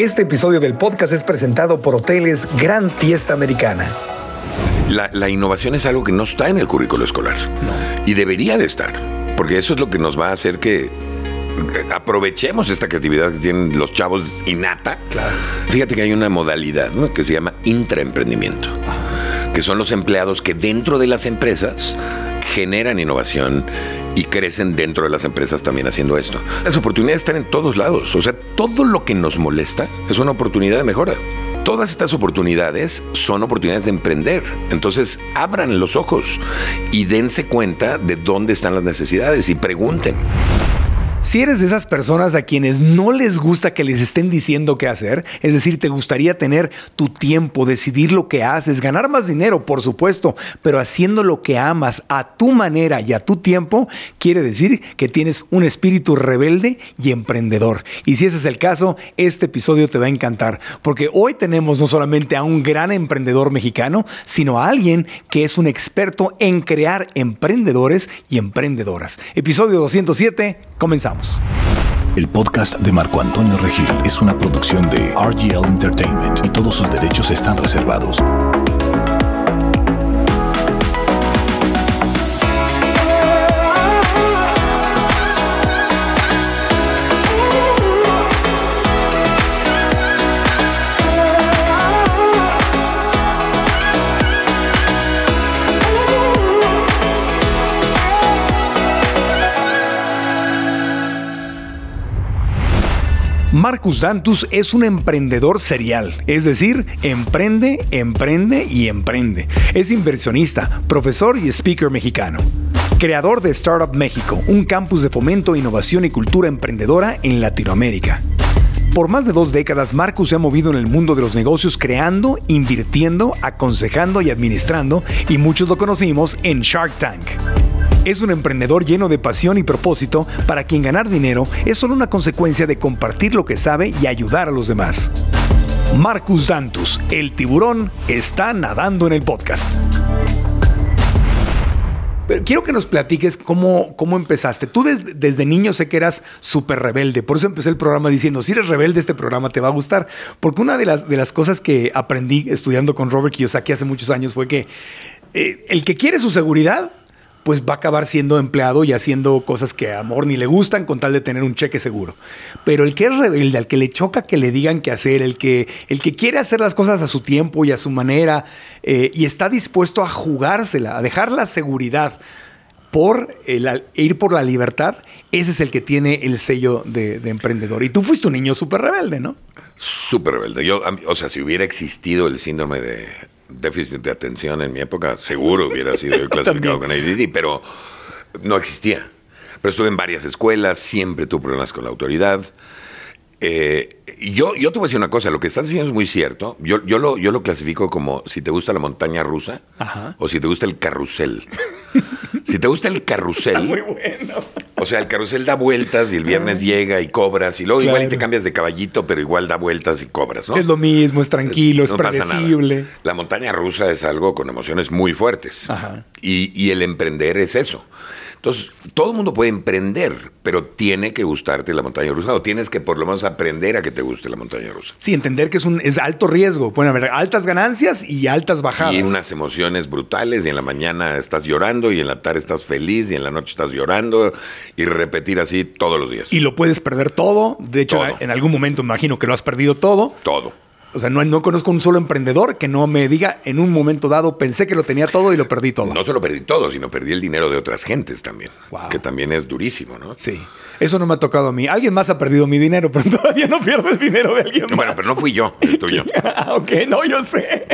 Este episodio del podcast es presentado por Hoteles Gran Fiesta Americana. La, innovación es algo que no está en el currículo escolar y debería de estar, porque eso es lo que nos va a hacer que eh, aprovechemos esta creatividad que tienen los chavos innata. Fíjate que hay una modalidad que se llama intraemprendimiento que son los empleados que dentro de las empresas generan innovación y crecen dentro de las empresas también haciendo esto. Las oportunidades están en todos lados, o sea, todo lo que nos molesta es una oportunidad de mejora. Todas estas oportunidades son oportunidades de emprender. Entonces, abran los ojos y dense cuenta de dónde están las necesidades y pregunten. Si eres de esas personas a quienes no les gusta que les estén diciendo qué hacer, es decir, te gustaría tener tu tiempo, decidir lo que haces, ganar más dinero, por supuesto, pero haciendo lo que amas a tu manera y a tu tiempo, quiere decir que tienes un espíritu rebelde y emprendedor. Y si ese es el caso, este episodio te va a encantar, porque hoy tenemos no solamente a un gran emprendedor mexicano, sino a alguien que es un experto en crear emprendedores y emprendedoras. Episodio 207, comenzamos. El podcast de Marco Antonio Regil es una producción de RGL Entertainment y todos sus derechos están reservados. Marcus Dantus es un emprendedor serial, es decir, emprende, emprende y emprende. Es inversionista, profesor y speaker mexicano creador de Startup México, un campus de fomento, innovación y cultura emprendedora en Latinoamérica. Por más de dos décadas, Marcus se ha movido en el mundo de los negocios creando, invirtiendo, aconsejando y administrando, y muchos lo conocimos en Shark Tank. Es un emprendedor lleno de pasión y propósito para quien ganar dinero es solo una consecuencia de compartir lo que sabe y ayudar a los demás. Marcus Dantus, el tiburón, está nadando en el podcast. Pero quiero que nos platiques cómo, cómo empezaste. Tú desde niño sé que eras súper rebelde. Por eso empecé el programa diciendo, si eres rebelde, este programa te va a gustar. Porque una de las, de las cosas que aprendí estudiando con Robert Kiyosaki hace muchos años fue que eh, el que quiere su seguridad pues va a acabar siendo empleado y haciendo cosas que a Amor ni le gustan con tal de tener un cheque seguro. Pero el que es rebelde, al que le choca que le digan qué hacer, el que, el que quiere hacer las cosas a su tiempo y a su manera eh, y está dispuesto a jugársela, a dejar la seguridad por e ir por la libertad, ese es el que tiene el sello de, emprendedor. Y tú fuiste un niño súper rebelde, ¿no? Súper rebelde. Yo, o sea, si hubiera existido el síndrome de déficit de atención en mi época, seguro hubiera sido yo clasificado con ADD, pero no existía. Pero estuve en varias escuelas, siempre tuve problemas con la autoridad. Eh, yo, yo te voy a decir una cosa, lo que estás diciendo es muy cierto. Yo, yo, lo, yo lo clasifico como si te gusta la montaña rusa o si te gusta el carrusel. si te gusta el carrusel, muy bueno. O sea, el carrusel da vueltas y el viernes llega y cobras y luego igual te cambias de caballito, pero igual da vueltas y cobras, ¿no? Es lo mismo, es tranquilo, es predecible. La montaña rusa es algo con emociones muy fuertes. Ajá. Y, y el emprender es eso. Entonces, todo el mundo puede emprender, pero tiene que gustarte la montaña rusa o tienes que por lo menos aprender a que te guste la montaña rusa. Sí, entender que es un es alto riesgo. Pueden haber altas ganancias y altas bajadas. Y unas emociones brutales y en la mañana estás llorando y en la tarde estás feliz y en la noche estás llorando y repetir así todos los días. Y lo puedes perder todo. De hecho, en algún momento imagino que lo has perdido todo. Todo. O sea, no, no conozco un solo emprendedor que no me diga en un momento dado pensé que lo tenía todo y lo perdí todo. No solo perdí todo, sino perdí el dinero de otras gentes también. Que también es durísimo, ¿no? Sí. Eso no me ha tocado a mí. Alguien más ha perdido mi dinero, pero todavía no pierdo el dinero de alguien más. Bueno, pero no fui yo, el tuyo. Ah, ok, no, yo sé.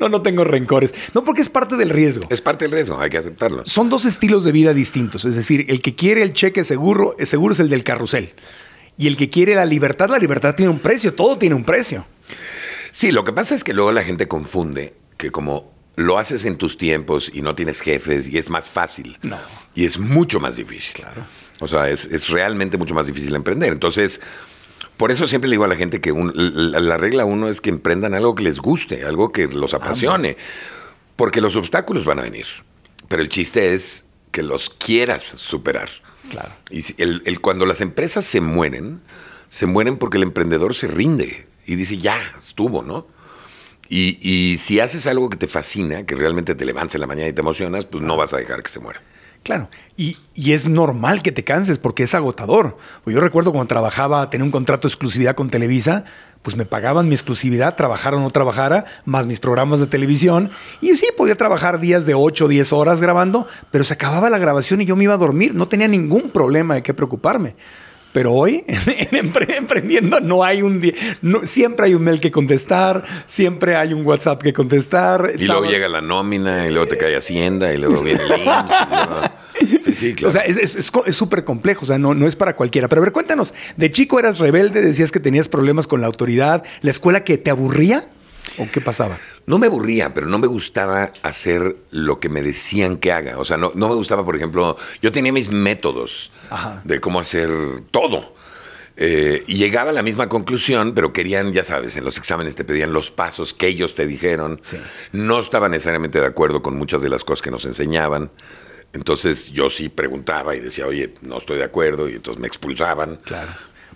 No, no tengo rencores. No, porque es parte del riesgo. Es parte del riesgo, hay que aceptarlo. Son dos estilos de vida distintos. Es decir, el que quiere el cheque seguro, eh, seguro es el del carrusel. Y el que quiere la libertad, la libertad tiene un precio, todo tiene un precio. Sí, lo que pasa es que luego la gente confunde que como lo haces en tus tiempos y no tienes jefes y es más fácil. No. Y es mucho más difícil. Claro. O sea, es, realmente mucho más difícil emprender. Entonces, por eso siempre le digo a la gente que la, regla uno es que emprendan algo que les guste, algo que los apasione. porque los obstáculos van a venir. Pero el chiste es que los quieras superar. Claro. Y el, cuando las empresas se mueren, se mueren porque el emprendedor se rinde y dice, ya, estuvo, ¿no? Y, y si haces algo que te fascina, que realmente te levantas en la mañana y te emocionas, pues no vas a dejar que se muera. Claro, y, es normal que te canses porque es agotador. Pues yo recuerdo cuando trabajaba, tenía un contrato de exclusividad con Televisa, pues me pagaban mi exclusividad, trabajara o no trabajara, más mis programas de televisión. Y sí, podía trabajar días de 8 o 10 horas grabando, pero se acababa la grabación y yo me iba a dormir. No tenía ningún problema de qué preocuparme. Pero hoy, en emprendiendo, no hay un día. No, siempre hay un mail que contestar, siempre hay un WhatsApp que contestar. Y luego llega la nómina, y luego te cae Hacienda, y luego viene el IMSS. O sea, es súper complejo, o sea, no, no es para cualquiera. Pero a ver, cuéntanos, de chico eras rebelde, decías que tenías problemas con la autoridad, la escuela que te aburría. ¿O qué pasaba? No me aburría, pero no me gustaba hacer lo que me decían que haga. O sea, no, me gustaba, por ejemplo, yo tenía mis métodos de cómo hacer todo. Eh, y llegaba a la misma conclusión, pero querían, ya sabes, en los exámenes te pedían los pasos que ellos te dijeron. No estaba necesariamente de acuerdo con muchas de las cosas que nos enseñaban. Entonces yo sí preguntaba y decía, oye, no estoy de acuerdo, y entonces me expulsaban. Claro.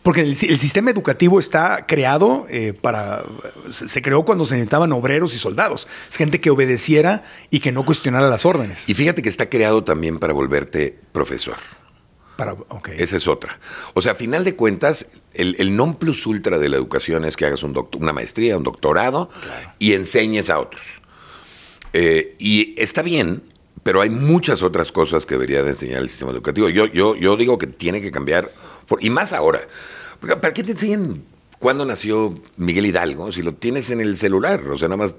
Porque el, sistema educativo está creado eh, para. Se creó cuando se necesitaban obreros y soldados. Es gente que obedeciera y que no cuestionara las órdenes. Y fíjate que está creado también para volverte profesor. Para, okay. Esa es otra. O sea, a final de cuentas, el, el, non plus ultra de la educación es que hagas un una maestría, un doctorado y enseñes a otros. Eh, y está bien, pero hay muchas otras cosas que debería de enseñar el sistema educativo. Yo, yo, yo digo que tiene que cambiar y más ahora. ¿Para qué te enseñan ¿Cuándo nació Miguel Hidalgo? Si lo tienes en el celular, o sea, nada más.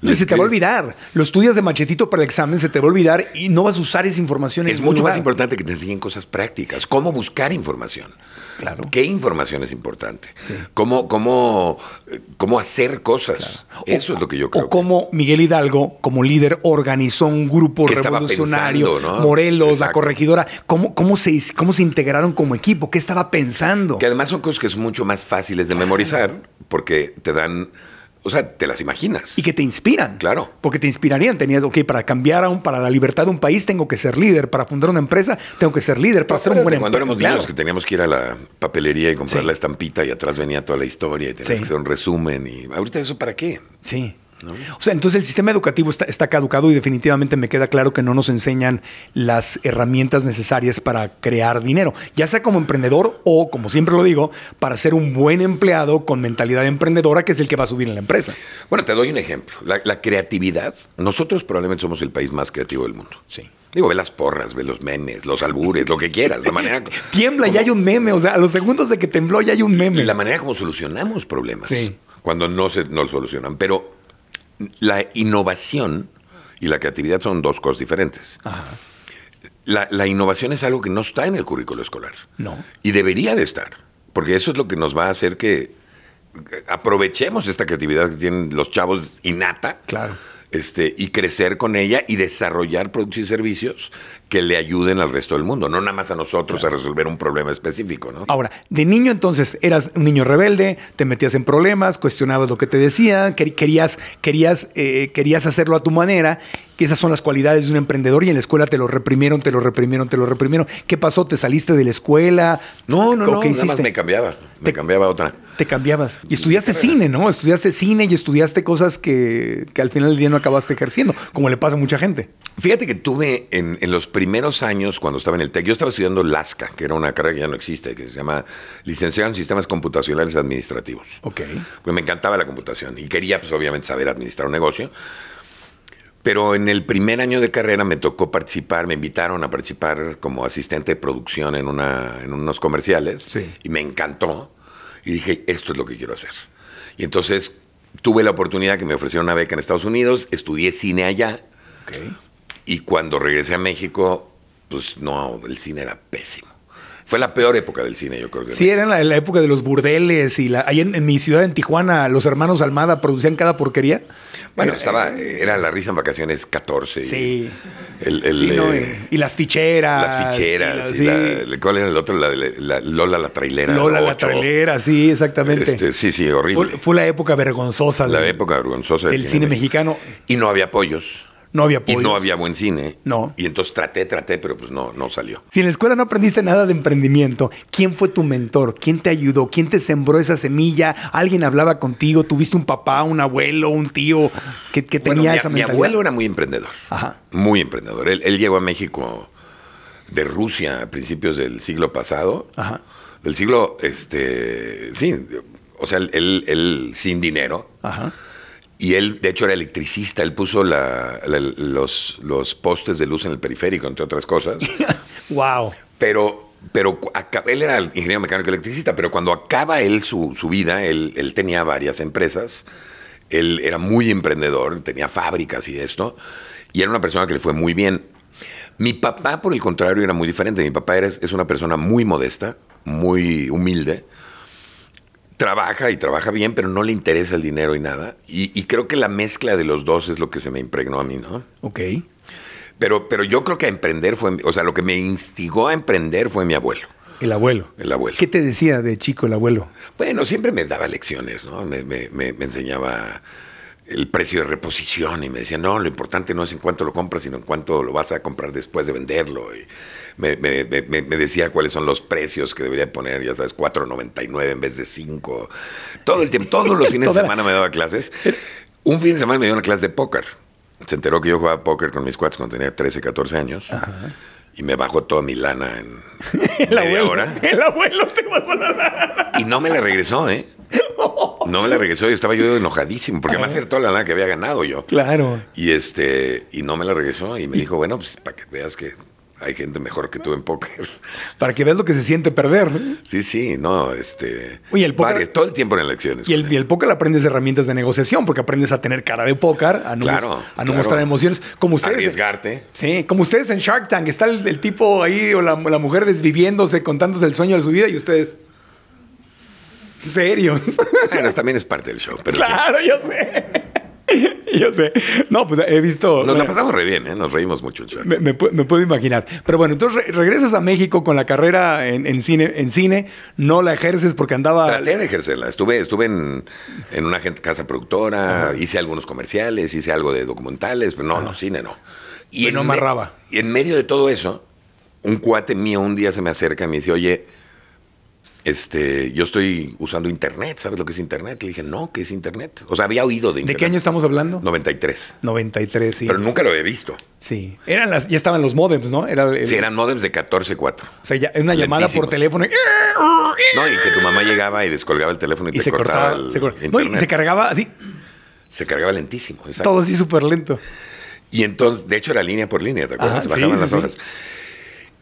No, se te va a olvidar. Lo estudias de machetito para el examen, se te va a olvidar y no vas a usar esa información. En es mucho más importante que te enseñen cosas prácticas, cómo buscar información. Claro. ¿Qué información es importante? Sí. ¿Cómo, cómo, cómo hacer cosas? Eso es lo que yo creo. O cómo Miguel Hidalgo, como líder, organizó un grupo revolucionario, pensando, Morelos, la corregidora. ¿Cómo, cómo, se, ¿Cómo se integraron como equipo? ¿Qué estaba pensando? Que además son cosas que son mucho más fáciles de memorizar porque te dan o sea, te las imaginas. Y que te inspiran. Claro. Porque te inspirarían. Tenías, ok, para cambiar a un, para la libertad de un país tengo que ser líder. Para fundar una empresa tengo que ser líder. Para ser un buen empleado Cuando éramos niños que teníamos que ir a la papelería y comprar la estampita y atrás venía toda la historia y tenías que hacer un resumen. y ¿Ahorita eso para qué? Sí. O sea, entonces el sistema educativo está, caducado y definitivamente me queda claro que no nos enseñan las herramientas necesarias para crear dinero, ya sea como emprendedor o, como siempre lo digo, para ser un buen empleado con mentalidad emprendedora, que es el que va a subir en la empresa. Bueno, te doy un ejemplo. La, creatividad. Nosotros probablemente somos el país más creativo del mundo. Sí. Digo, ve las porras, ve los memes, los albures, lo que quieras, la manera... Tiembla y hay un meme, o sea, a los segundos de que tembló ya hay un meme. La manera como solucionamos problemas. Sí. Cuando no se no solucionan. Pero la innovación y la creatividad son dos cosas diferentes. La, innovación es algo que no está en el currículo escolar. No. Y debería de estar, porque eso es lo que nos va a hacer que aprovechemos esta creatividad que tienen los chavos innata. Claro. Este, y crecer con ella y desarrollar productos y servicios que le ayuden al resto del mundo, no nada más a nosotros a resolver un problema específico, ¿no? Ahora, de niño entonces eras un niño rebelde, te metías en problemas, cuestionabas lo que te decían, querías, querías, eh, querías hacerlo a tu manera, que esas son las cualidades de un emprendedor y en la escuela te lo reprimieron, te lo reprimieron, te lo reprimieron. ¿Qué pasó? ¿Te saliste de la escuela? No, no, no, ¿qué nada más me cambiaba, me cambiaba otra. Te cambiabas. Y estudiaste cine, ¿no? Estudiaste cine y estudiaste cosas que, que, al final del día no acabaste ejerciendo, como le pasa a mucha gente. Fíjate que tuve en, en los primeros años, cuando estaba en el TEC, yo estaba estudiando LASCA, que era una carrera que ya no existe, que se llama Licenciado en Sistemas Computacionales Administrativos. Ok. Pues me encantaba la computación y quería, pues obviamente, saber administrar un negocio. Pero en el primer año de carrera me tocó participar, me invitaron a participar como asistente de producción en, una, en unos comerciales sí. y me encantó. Y dije, esto es lo que quiero hacer. Y entonces tuve la oportunidad que me ofrecieron una beca en Estados Unidos, estudié cine allá. Okay. Y cuando regresé a México, pues no, el cine era pésimo. Fue la peor época del cine, yo creo que. Sí, era la, época de los burdeles y la, ahí en, mi ciudad, en Tijuana, los hermanos Almada producían cada porquería. Bueno, eh, estaba, eh, era la risa en vacaciones 14. Sí. Eh, y, las ficheras. Las ficheras. la, ¿Cuál era el otro? La, Lola la trailera. Lola la trailera, sí, exactamente. Este, sí, sí, horrible. Fue, la época vergonzosa. La época vergonzosa del, cine, mexicano. Y no había apoyos. No había Y no había buen cine. No. Y entonces traté, traté, pero pues no, no salió. Si en la escuela no aprendiste nada de emprendimiento, ¿quién fue tu mentor? ¿Quién te ayudó? ¿Quién te sembró esa semilla? ¿Alguien hablaba contigo? ¿Tuviste un papá, un abuelo, un tío que, tenía esa mentalidad? Mi abuelo era muy emprendedor. Ajá. Muy emprendedor. Él, llegó a México de Rusia a principios del siglo pasado. Ajá. Del siglo, este, sí, o sea, él, él sin dinero. Ajá y él, de hecho, era electricista. Él puso los, postes de luz en el periférico, entre otras cosas. ¡Wow! Pero, pero él era ingeniero mecánico electricista, pero cuando acaba él su, vida, él, tenía varias empresas. Él era muy emprendedor, tenía fábricas y esto. Y era una persona que le fue muy bien. Mi papá, por el contrario, era muy diferente. Mi papá es una persona muy modesta, muy humilde trabaja y trabaja bien, pero no le interesa el dinero y nada. Y, creo que la mezcla de los dos es lo que se me impregnó a mí, ¿no? Ok. Pero, pero yo creo que a emprender fue, o sea, lo que me instigó a emprender fue mi abuelo. El abuelo. El abuelo. ¿Qué te decía de chico el abuelo? Bueno, siempre me daba lecciones, ¿no? me, me, me enseñaba el precio de reposición y me decía no, lo importante no es en cuánto lo compras, sino en cuánto lo vas a comprar después de venderlo. Y me, decía cuáles son los precios que debería poner, ya sabes, 4.99 en vez de 5. Todo el tiempo, todos los fines de semana me daba clases. Un fin de semana me dio una clase de póker. Se enteró que yo jugaba póker con mis cuates cuando tenía 13, 14 años. Y me bajó toda mi lana en la media hora. El abuelo te la lana. Y no me la regresó, ¿eh? No me la regresó y estaba yo enojadísimo, porque me acertó toda la nada que había ganado yo. Claro. Y este, y no me la regresó y me dijo, bueno, pues para que veas que hay gente mejor que tú en póker. Para que veas lo que se siente perder. Sí, sí, no, este. Oye, el todo el tiempo en elecciones. Y el, el, póker aprendes herramientas de negociación, porque aprendes a tener cara de póker, a no, a no mostrar emociones. Como ustedes. Arriesgarte. Sí, como ustedes en Shark Tank. Está el, tipo ahí o la, la, mujer desviviéndose, contándose el sueño de su vida y ustedes serios. Bueno, también es parte del show. Pero claro, yo sé. Yo sé. No, pues he visto. Nos la pasamos re bien, ¿eh? nos reímos mucho. Me, puedo imaginar. Pero bueno, entonces regresas a México con la carrera en, cine, en cine, no la ejerces porque andaba. Traté de ejercerla. Estuve, estuve en, una casa productora, hice algunos comerciales, hice algo de documentales, pero no, no, cine no. Y no amarraba. Y en medio de todo eso, un cuate mío un día se me acerca y me dice, oye, este, yo estoy usando internet, ¿sabes lo que es internet? Le dije, no, ¿qué es internet? O sea, había oído de internet. ¿De qué año estamos hablando? 93. 93, sí. Pero nunca lo había visto. Sí. Eran las, ya estaban los modems, ¿no? sí, eran modems de 14-4. O sea, ya, una llamada por teléfono. No, y que tu mamá llegaba y descolgaba el teléfono y, te se cortaba, se No, y se cargaba así. Se cargaba lentísimo, exacto. Todo así súper lento. Y entonces, de hecho era línea por línea, ¿te acuerdas? Se Bajaban las sí, hojas.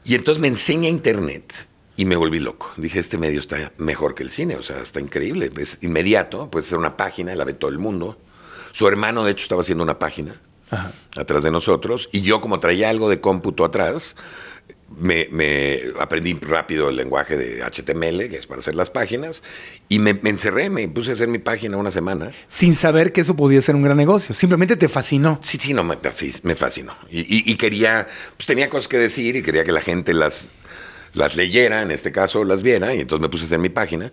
Y entonces me enseña internet y me volví loco. Dije, este medio está mejor que el cine, o sea, está increíble. Es inmediato, puedes hacer una página, la ve todo el mundo. Su hermano, de hecho, estaba haciendo una página atrás de nosotros. Y yo, como traía algo de cómputo atrás, me, aprendí rápido el lenguaje de HTML, que es para hacer las páginas, y me, encerré, me puse a hacer mi página una semana. Sin saber que eso podía ser un gran negocio, simplemente te fascinó. Sí, sí, no, me, me fascinó. Y, y, quería, pues tenía cosas que decir y quería que la gente las las leyera, en este caso las viera, y entonces me puse a hacer mi página.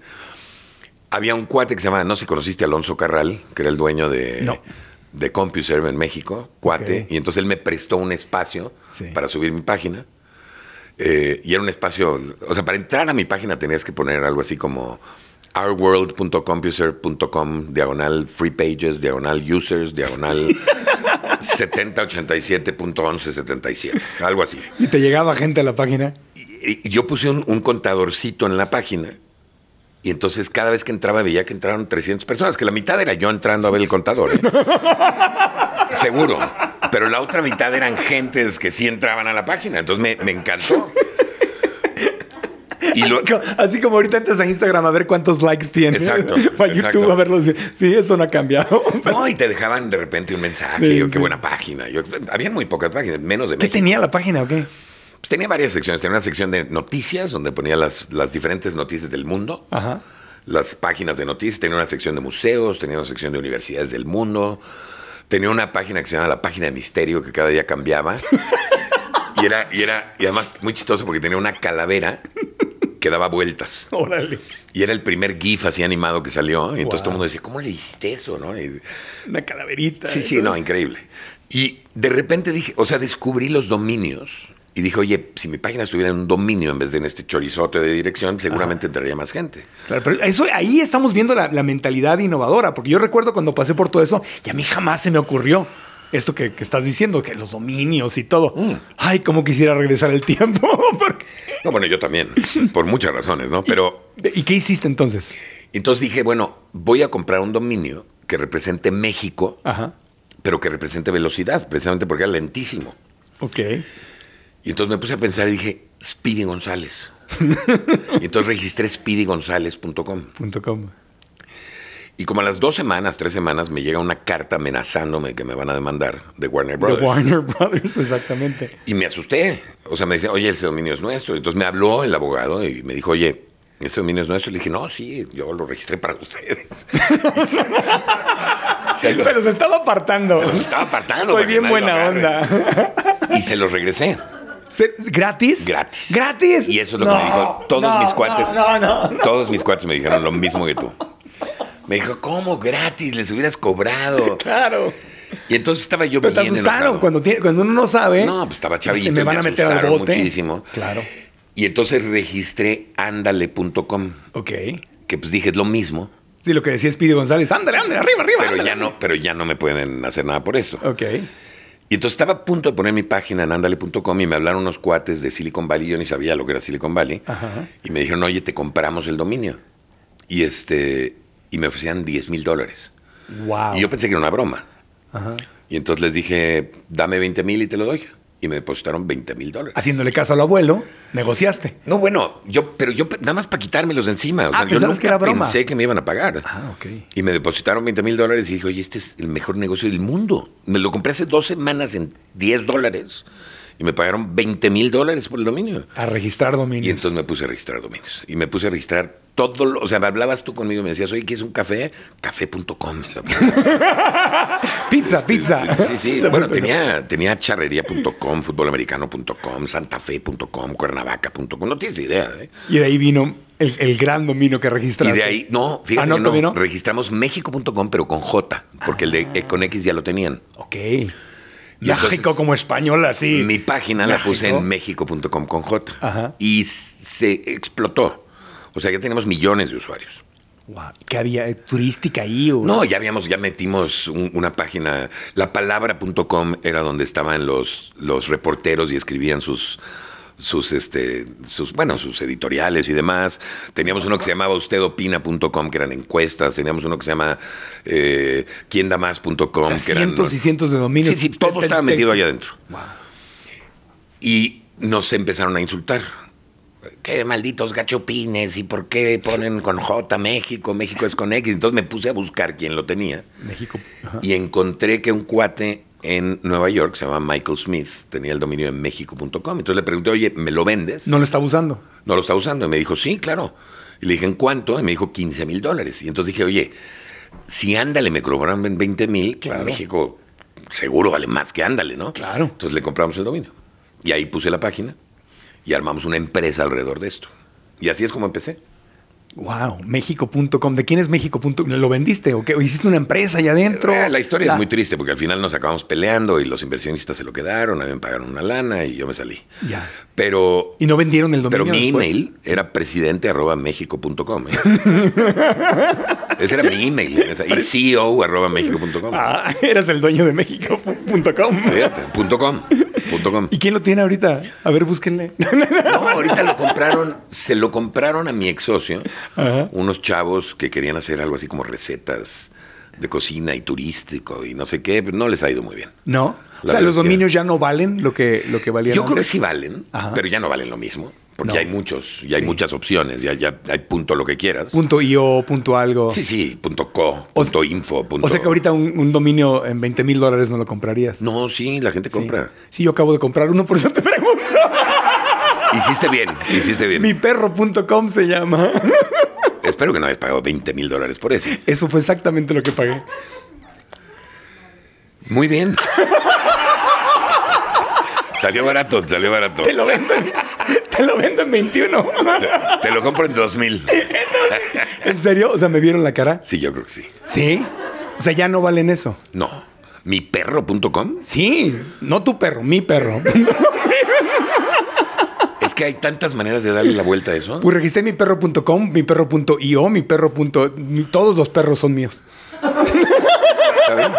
Había un cuate que se llamaba, no sé si conociste, Alonso Carral, que era el dueño de, de CompuServe en México, cuate, y entonces él me prestó un espacio para subir mi página. Eh, y era un espacio, o sea, para entrar a mi página tenías que poner algo así como ourworld.compuserve.com, diagonal free pages, diagonal users, diagonal 7087.1177, algo así. ¿Y te llegaba gente a la página? yo puse un, contadorcito en la página. Y entonces cada vez que entraba veía que entraron 300 personas, que la mitad era yo entrando a ver el contador. ¿eh? Seguro. Pero la otra mitad eran gentes que sí entraban a la página. Entonces me, encantó. Y así, como, ahorita entras a Instagram a ver cuántos likes tienes. Exacto. Para YouTube a verlos. Sí, eso no ha cambiado. No, y te dejaban de repente un mensaje. qué buena página. había muy pocas páginas, menos de ¿Qué tenía la página o qué? Pues, tenía varias secciones. Tenía una sección de noticias, donde ponía las, las diferentes noticias del mundo, las páginas de noticias. Tenía una sección de museos, tenía una sección de universidades del mundo. Tenía una página que se llamaba la página de misterio, que cada día cambiaba. y, era, y, era, y además muy chistoso porque tenía una calavera que daba vueltas. Órale. Y era el primer GIF así animado que salió. Y entonces todo el mundo decía, ¿cómo le hiciste eso? ¿No? una calaverita. Sí, sí, ¿eh? no, increíble. Y de repente dije, o sea, descubrí los dominios y dije, oye, si mi página estuviera en un dominio en vez de en este chorizote de dirección, seguramente entraría más gente. Claro, pero eso, ahí estamos viendo la, mentalidad innovadora, porque yo recuerdo cuando pasé por todo eso, y a mí jamás se me ocurrió esto que, estás diciendo, que los dominios y todo. Mm. Ay, cómo quisiera regresar el tiempo. No, bueno, yo también, por muchas razones, ¿no? Pero... ¿Y, qué hiciste entonces? Entonces dije, bueno, voy a comprar un dominio que represente México, pero que represente velocidad, precisamente porque era lentísimo. Ok. Y entonces me puse a pensar y dije, Speedy González. y entonces registré speedygonzález.com. Y como a las dos semanas, tres semanas, me llega una carta amenazándome que me van a demandar de Warner Brothers. De Warner Brothers, exactamente. Y me asusté. O sea, me dice, oye, ese dominio es nuestro. Entonces me habló el abogado y me dijo, oye, ese dominio es nuestro. Le dije, no, sí, yo lo registré para ustedes. se, se, estaba apartando. Se los estaba apartando. Soy bien buena onda. y se los regresé. ¿Gratis? Gratis. ¿Gratis? Y eso es lo que me dijo. Todos mis cuates. No, no, Todos mis cuates me dijeron lo mismo que tú. Me dijo, ¿cómo gratis? Les hubieras cobrado. claro. Y entonces estaba yo Pero te asustaron cuando, cuando uno no sabe. No, pues estaba pues, chavito. y me van a meter al bote. Muchísimo. Claro. Y entonces registré ándale.com. Ok. Que pues dije, es lo mismo. Sí, lo que decía Speedy González, ándale, ándale, arriba, arriba. Pero, ya, No, pero ya no me pueden hacer nada por eso. Ok. Y entonces estaba a punto de poner mi página en andale.com y me hablaron unos cuates de Silicon Valley, yo ni sabía lo que era Silicon Valley, y me dijeron, oye, te compramos el dominio. Y, este, y me ofrecían 10 mil dólares. Y yo pensé que era una broma. Y entonces les dije, dame 20 mil y te lo doy y me depositaron 20 mil dólares. Haciéndole caso al abuelo, negociaste. No, bueno, yo, pero yo nada más para quitármelos de encima. O ah, yo que era broma. pensé que me iban a pagar. Ah, ok. Y me depositaron 20 mil dólares y dije, oye, este es el mejor negocio del mundo. Me lo compré hace dos semanas en 10 dólares y me pagaron 20 mil dólares por el dominio. A registrar dominios. Y entonces me puse a registrar dominios. Y me puse a registrar todo lo. O sea, me hablabas tú conmigo y me decías, oye, ¿quieres un café? Café.com. pizza, este, pizza. Sí, sí. Bueno, tenía, tenía charrería.com, futbolamericano.com, santafe.com, cuernavaca.com. No tienes idea. ¿eh? Y de ahí vino el, el, gran dominio que registraste. Y de ahí, no, fíjate ah, registramos México.com, pero con J, porque el de ah. eh, con X ya lo tenían. Ok. México como español, así. Mi página la puse en México.com con J. Y se explotó. O sea, ya tenemos millones de usuarios. ¿Qué había eh, turística ahí? No, ya habíamos, ya metimos una página. La palabra.com era donde estaban los, los reporteros y escribían sus, sus, este, sus, bueno, sus editoriales y demás. Teníamos uno que se llamaba ustedopina.com, que eran encuestas. Teníamos uno que se llama eh, quiendamas.com O cientos y cientos de dominios. Sí, sí, todo estaba metido allá adentro. Y nos empezaron a insultar. Qué malditos gachopines y por qué ponen con J México, México es con X. Entonces me puse a buscar quién lo tenía. México. Y encontré que un cuate en Nueva York, se llama Michael Smith, tenía el dominio en México.com. Entonces le pregunté, oye, ¿me lo vendes? No lo estaba usando. No lo está usando. Y me dijo, sí, claro. Y le dije, ¿en cuánto? Y me dijo, 15 mil dólares. Y entonces dije, oye, si ándale me en 20 mil, que en México seguro vale más que ándale, ¿no? Claro. Entonces le compramos el dominio. Y ahí puse la página y armamos una empresa alrededor de esto. Y así es como empecé. Wow, México.com. ¿De quién es México.com? ¿Lo vendiste o qué? hiciste una empresa allá adentro? Eh, la historia es muy triste porque al final nos acabamos peleando y los inversionistas se lo quedaron, a mí me pagaron una lana y yo me salí. Ya. Pero. Y no vendieron el dominio. Pero mi email era presidente.mexico.com. méxico.com ¿eh? Ese era mi email. y CEO.mexico.com. Ah, eras el dueño de México.com. Fíjate, punto com. ¿Y quién lo tiene ahorita? A ver, búsquenle. No, ahorita lo compraron, se lo compraron a mi ex socio unos chavos que querían hacer algo así como recetas de cocina y turístico y no sé qué, pero no les ha ido muy bien. No. o sea, los dominios ya no valen lo que, lo que valían. Yo creo que sí valen, pero ya no valen lo mismo. Porque ya hay muchos, ya hay muchas opciones, ya, ya, hay punto lo que quieras. Punto io, punto algo. Sí, sí, punto co, punto info. O sea que ahorita un, dominio en 20 mil dólares no lo comprarías. No, sí, la gente compra. Sí. yo acabo de comprar uno, por eso te pregunto. Hiciste bien, hiciste bien. Mi perro.com se llama. Espero que no hayas pagado 20 mil dólares por eso. Eso fue exactamente lo que pagué. Muy bien. salió barato, salió barato. Te lo vendo en, te lo vendo en 21. te, lo compro en 2000. ¿En serio? O sea, ¿me vieron la cara? Sí, yo creo que sí. ¿Sí? O sea, ya no valen eso. No. ¿Mi Sí, no tu perro, mi perro que hay tantas maneras de darle la vuelta a eso. Pues registré mi perro.com, mi perro.io, mi perro. Todos los perros son míos. Está bien.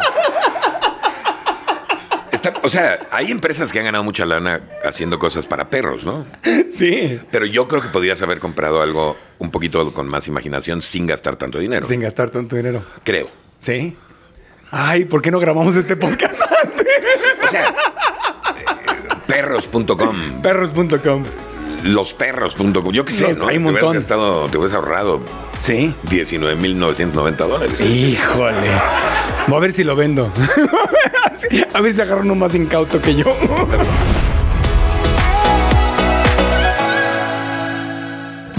o sea, hay empresas que han ganado mucha lana haciendo cosas para perros, ¿no? Sí. Pero yo creo que podrías haber comprado algo un poquito con más imaginación sin gastar tanto dinero. Sin gastar tanto dinero. Creo. Sí. Ay, ¿por qué no grabamos este podcast antes? O sea, Perros.com. Perros.com. perros.com Yo qué sé, ¿no? Hay un montón. Gastado, te hubieras ahorrado. Sí. 19.990 dólares. Híjole. Voy a ver si lo vendo. a ver si agarro uno más incauto que yo.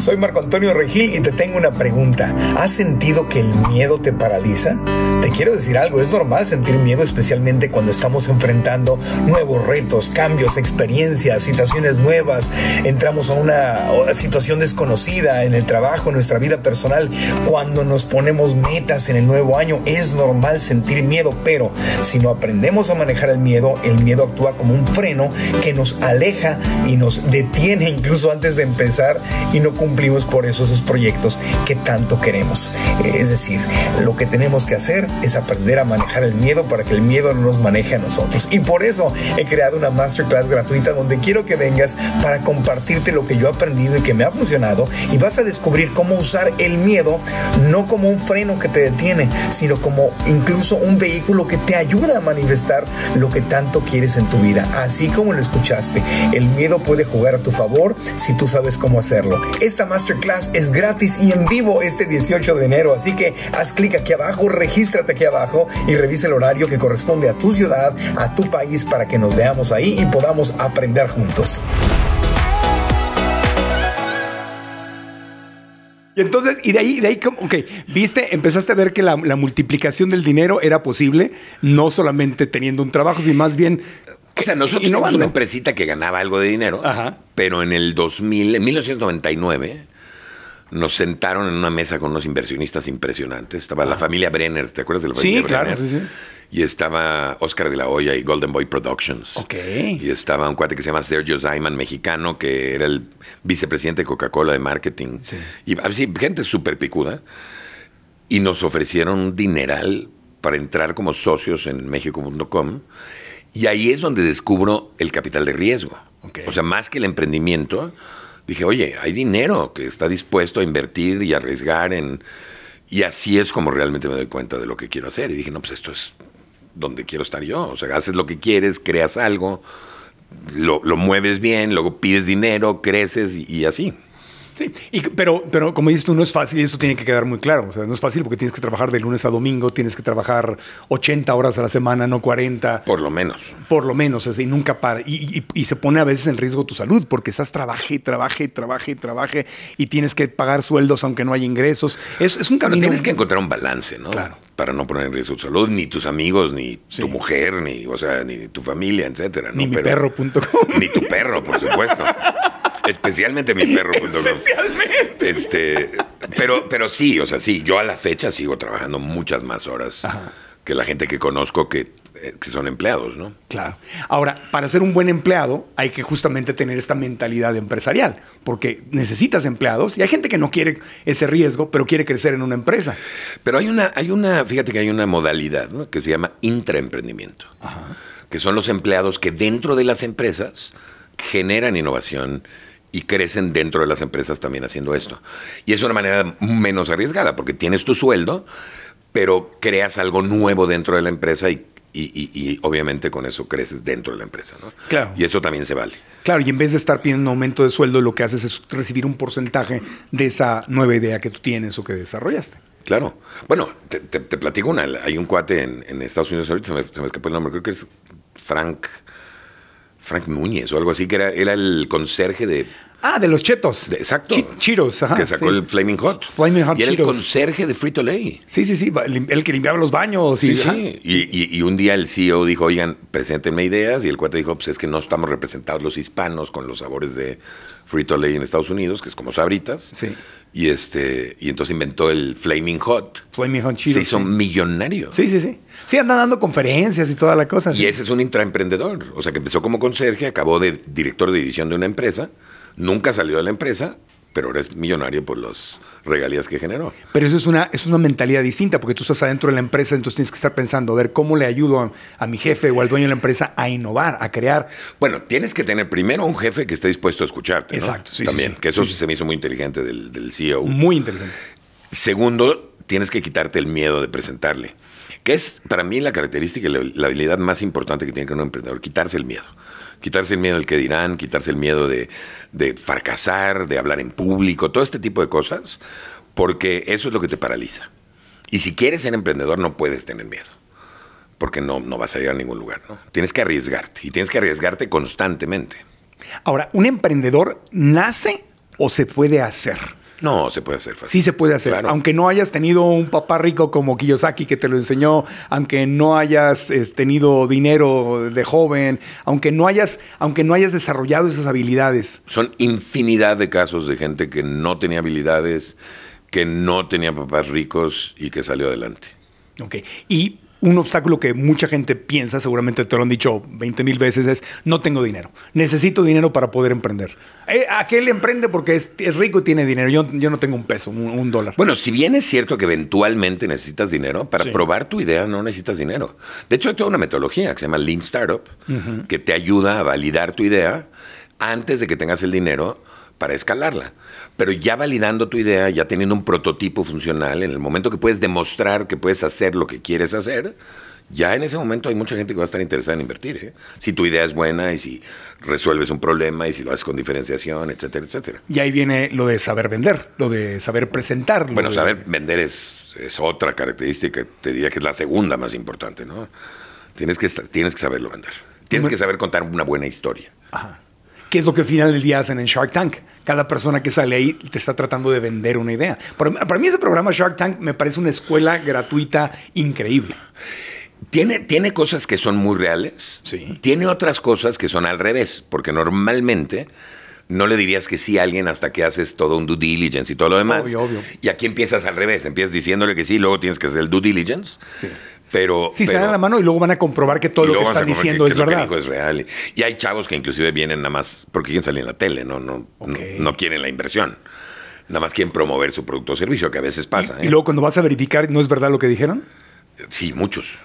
Soy Marco Antonio Regil y te tengo una pregunta. ¿Has sentido que el miedo te paraliza? Te quiero decir algo, es normal sentir miedo especialmente cuando estamos enfrentando nuevos retos, cambios, experiencias, situaciones nuevas, entramos a una situación desconocida en el trabajo, en nuestra vida personal, cuando nos ponemos metas en el nuevo año, es normal sentir miedo, pero si no aprendemos a manejar el miedo, el miedo actúa como un freno que nos aleja y nos detiene incluso antes de empezar y no cumple cumplimos por eso esos proyectos que tanto queremos. Eh, es decir, lo que tenemos que hacer es aprender a manejar el miedo para que el miedo no nos maneje a nosotros. Y por eso he creado una masterclass gratuita donde quiero que vengas para compartirte lo que yo he aprendido y que me ha funcionado y vas a descubrir cómo usar el miedo no como un freno que te detiene, sino como incluso un vehículo que te ayuda a manifestar lo que tanto quieres en tu vida. Así como lo escuchaste, el miedo puede jugar a tu favor si tú sabes cómo hacerlo. Esta masterclass es gratis y en vivo este 18 de enero, así que haz clic aquí abajo, regístrate aquí abajo y revisa el horario que corresponde a tu ciudad, a tu país, para que nos veamos ahí y podamos aprender juntos. Y entonces, y de ahí, de ahí, ok, viste, empezaste a ver que la, multiplicación del dinero era posible, no solamente teniendo un trabajo, sino más bien o sea, nosotros una empresita que ganaba algo de dinero, pero en el 2000, en 1999 nos sentaron en una mesa con unos inversionistas impresionantes. Estaba la ah. familia Brenner, ¿te acuerdas de la familia Brenner? claro, sí, sí. Y estaba Oscar de la Hoya y Golden Boy Productions. Y estaba un cuate que se llama Sergio Zayman, mexicano, que era el vicepresidente de Coca-Cola de marketing. Sí. Y así, ah, gente súper picuda. Y nos ofrecieron un dineral para entrar como socios en México.com. Y ahí es donde descubro el capital de riesgo. O sea, más que el emprendimiento, dije, oye, hay dinero que está dispuesto a invertir y arriesgar en... Y así es como realmente me doy cuenta de lo que quiero hacer. Y dije, no, pues esto es donde quiero estar yo. O sea, haces lo que quieres, creas algo, lo, mueves bien, luego pides dinero, creces y así. Sí, pero, pero como dices tú, no es fácil, y eso tiene que quedar muy claro. O sea, no es fácil porque tienes que trabajar de lunes a domingo, tienes que trabajar 80 horas a la semana, no 40. Por lo menos. Por lo menos, así, nunca para. Y, se pone a veces en riesgo tu salud porque estás trabaje, trabaje, trabaje, trabaje y tienes que pagar sueldos aunque no haya ingresos. Es, es un camino. tienes que encontrar un balance, ¿no? Claro. Para no poner en riesgo tu salud, ni tus amigos, ni tu mujer, ni, o sea, ni tu familia, etcétera. Ni mi perro.com. Ni tu perro, por supuesto. Especialmente mi perro. Pues, Especialmente. Este, pero, pero sí, o sea, sí, yo a la fecha sigo trabajando muchas más horas que la gente que conozco eh, que, son empleados, ¿no? Claro. Ahora, para ser un buen empleado hay que justamente tener esta mentalidad empresarial, porque necesitas empleados y hay gente que no quiere ese riesgo, pero quiere crecer en una empresa. Pero hay una, hay una, fíjate que hay una modalidad que se llama intraemprendimiento, Ajá. que son los empleados que dentro de las empresas generan innovación y crecen dentro de las empresas también haciendo esto. Y es una manera menos arriesgada porque tienes tu sueldo, pero creas algo nuevo dentro de la empresa y obviamente con eso creces dentro de la empresa, ¿no? Claro. Y eso también se vale. Claro, y en vez de estar pidiendo un aumento de sueldo, lo que haces es recibir un porcentaje de esa nueva idea que tú tienes o que desarrollaste. Claro. Bueno, te, platico una. Hay un cuate en, Estados Unidos ahorita, se me, escapó el nombre, creo que es Frank Frank Núñez o algo así, que era, era el conserje de Ah, de los chetos. exacto. Chiros, Que sacó el Flaming Hot. Flaming Hot Y era el conserje de Frito Lay. Sí, sí, sí. El que limpiaba los baños. Y, sí, sí. Y, un día el CEO dijo, oigan, preséntenme ideas. Y el cuate dijo, pues es que no estamos representados los hispanos con los sabores de Frito Lay en Estados Unidos, que es como sabritas. Sí. Y, este, y entonces inventó el Flaming Hot. Flaming Hot Chiros. Se hizo millonario. Sí, sí, sí. Sí, anda dando conferencias y toda la cosa. Y ese es un intraemprendedor. O sea, que empezó como conserje, acabó de director de división de una empresa Nunca salió de la empresa, pero ahora es millonario por las regalías que generó. Pero eso es una, es una mentalidad distinta, porque tú estás adentro de la empresa, entonces tienes que estar pensando, a ver, ¿cómo le ayudo a, mi jefe o al dueño de la empresa a innovar, a crear? Bueno, tienes que tener primero un jefe que esté dispuesto a escucharte. Exacto, sí. También, que eso se me hizo muy inteligente del, CEO. Muy inteligente. Segundo, tienes que quitarte el miedo de presentarle, que es para mí la característica y la, habilidad más importante que tiene que un emprendedor, quitarse el miedo quitarse el miedo del que dirán, quitarse el miedo de, fracasar, de hablar en público, todo este tipo de cosas, porque eso es lo que te paraliza. Y si quieres ser emprendedor no puedes tener miedo, porque no, vas a ir a ningún lugar, ¿no? Tienes que arriesgarte y tienes que arriesgarte constantemente. Ahora, ¿un emprendedor nace o se puede hacer? No, se puede hacer fácil. Sí se puede hacer. Aunque no hayas tenido un papá rico como Kiyosaki que te lo enseñó, aunque no hayas tenido dinero de joven, aunque no hayas, aunque no hayas desarrollado esas habilidades. Son infinidad de casos de gente que no tenía habilidades, que no tenía papás ricos y que salió adelante. Ok. Y un obstáculo que mucha gente piensa, seguramente te lo han dicho 20 mil veces, es no tengo dinero. Necesito dinero para poder emprender. qué eh, aquel emprende porque es, rico y tiene dinero. Yo, no tengo un peso, un, dólar. Bueno, si bien es cierto que eventualmente necesitas dinero, para probar tu idea no necesitas dinero. De hecho, hay toda una metodología que se llama Lean Startup, que te ayuda a validar tu idea antes de que tengas el dinero para escalarla pero ya validando tu idea, ya teniendo un prototipo funcional, en el momento que puedes demostrar que puedes hacer lo que quieres hacer, ya en ese momento hay mucha gente que va a estar interesada en invertir. ¿eh? Si tu idea es buena y si resuelves un problema y si lo haces con diferenciación, etcétera, etcétera. Y ahí viene lo de saber vender, lo de saber presentar. Bueno, saber vender es, es, otra característica, te diría que es la segunda más importante, ¿no? Tienes que, tienes que saberlo vender. Tienes que saber contar una buena historia. Ajá que es lo que al final del día hacen en Shark Tank. Cada persona que sale ahí te está tratando de vender una idea. Para, mí ese programa Shark Tank me parece una escuela gratuita increíble. Tiene, tiene cosas que son muy reales. Sí. Tiene otras cosas que son al revés, porque normalmente no le dirías que sí a alguien hasta que haces todo un due diligence y todo lo demás. Obvio, obvio. Y aquí empiezas al revés, empiezas diciéndole que sí, luego tienes que hacer el due diligence. Sí. Si sí, se dan la mano y luego van a comprobar que todo lo que están diciendo es verdad. Lo es real. Y hay chavos que inclusive vienen nada más porque quieren salir en la tele, no, no, no, quieren la inversión. Nada más quieren promover su producto o servicio, que a veces pasa. Y, ¿eh? luego cuando vas a verificar, ¿no es verdad lo que dijeron? Sí, muchos.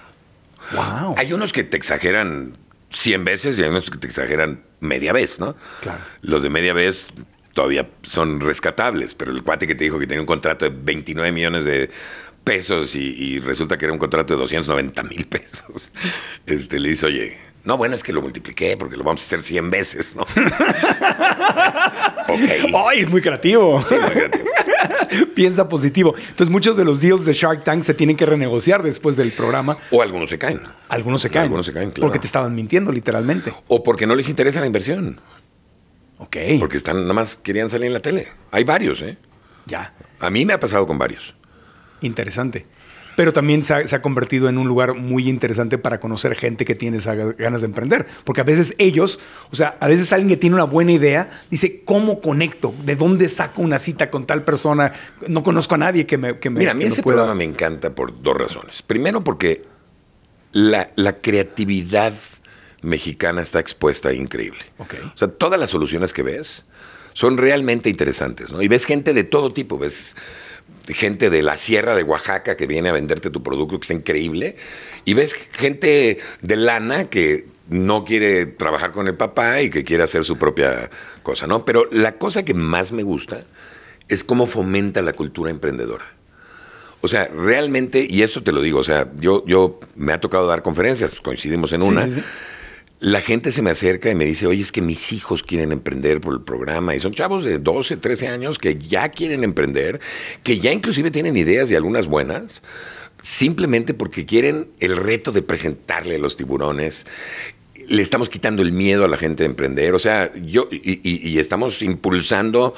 Hay unos que te exageran 100 veces y hay unos que te exageran media vez, ¿no? Claro. Los de media vez todavía son rescatables, pero el cuate que te dijo que tenía un contrato de 29 millones de pesos y, resulta que era un contrato de 290 mil pesos, este, le dice, oye, no, bueno, es que lo multipliqué porque lo vamos a hacer 100 veces, ¿no? ¡Ay, es muy creativo! Piensa positivo. Entonces, muchos de los deals de Shark Tank se tienen que renegociar después del programa. O algunos se caen. Algunos se caen. Algunos se caen, Porque te estaban mintiendo, literalmente. O porque no les interesa la inversión. Ok. Porque están, nada más querían salir en la tele. Hay varios, ¿eh? Ya. A mí me ha pasado con varios interesante. Pero también se ha, convertido en un lugar muy interesante para conocer gente que tiene esas ganas de emprender. Porque a veces ellos, o sea, a veces alguien que tiene una buena idea dice, ¿cómo conecto? ¿De dónde saco una cita con tal persona? No conozco a nadie que me... Mira, a mí ese programa me encanta por dos razones. Primero porque la, creatividad mexicana está expuesta increíble. O sea, todas las soluciones que ves son realmente interesantes, ¿no? Y ves gente de todo tipo, ves gente de la sierra de Oaxaca que viene a venderte tu producto, que está increíble, y ves gente de lana que no quiere trabajar con el papá y que quiere hacer su propia cosa, ¿no? Pero la cosa que más me gusta es cómo fomenta la cultura emprendedora. O sea, realmente, y esto te lo digo, o sea, yo, yo me ha tocado dar conferencias, coincidimos en una la gente se me acerca y me dice, oye, es que mis hijos quieren emprender por el programa. Y son chavos de 12, 13 años que ya quieren emprender, que ya inclusive tienen ideas y algunas buenas, simplemente porque quieren el reto de presentarle a los tiburones. Le estamos quitando el miedo a la gente de emprender. O sea, yo, y, y estamos impulsando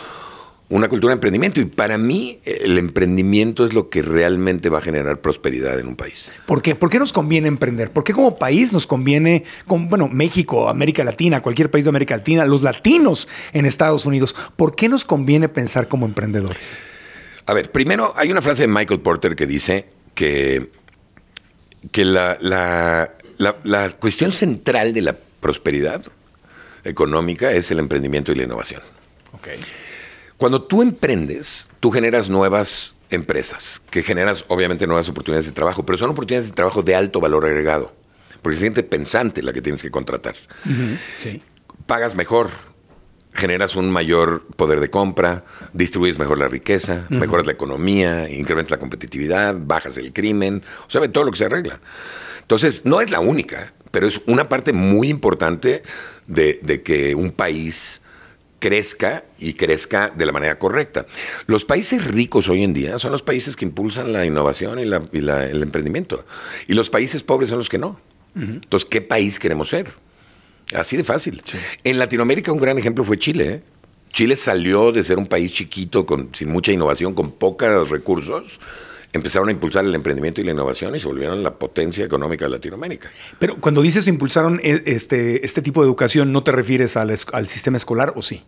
una cultura de emprendimiento. Y para mí, el emprendimiento es lo que realmente va a generar prosperidad en un país. ¿Por qué? ¿Por qué nos conviene emprender? ¿Por qué como país nos conviene, con, bueno, México, América Latina, cualquier país de América Latina, los latinos en Estados Unidos? ¿Por qué nos conviene pensar como emprendedores? A ver, primero hay una frase de Michael Porter que dice que, que la, cuestión central de la prosperidad económica es el emprendimiento y la innovación. Okay. Cuando tú emprendes, tú generas nuevas empresas, que generas obviamente nuevas oportunidades de trabajo, pero son oportunidades de trabajo de alto valor agregado, porque es gente pensante la que tienes que contratar. Pagas mejor, generas un mayor poder de compra, distribuyes mejor la riqueza, mejoras la economía, incrementas la competitividad, bajas el crimen, o sea, todo lo que se arregla. Entonces, no es la única, pero es una parte muy importante de que un país crezca y crezca de la manera correcta. Los países ricos hoy en día son los países que impulsan la innovación y, el emprendimiento. Y los países pobres son los que no. Entonces, ¿qué país queremos ser? Así de fácil. En Latinoamérica un gran ejemplo fue Chile. ¿eh? Chile salió de ser un país chiquito, sin mucha innovación, con pocos recursos, empezaron a impulsar el emprendimiento y la innovación y se volvieron la potencia económica de Latinoamérica. Pero cuando dices impulsaron eh, este, este tipo de educación, ¿no te refieres al, sistema escolar o sí?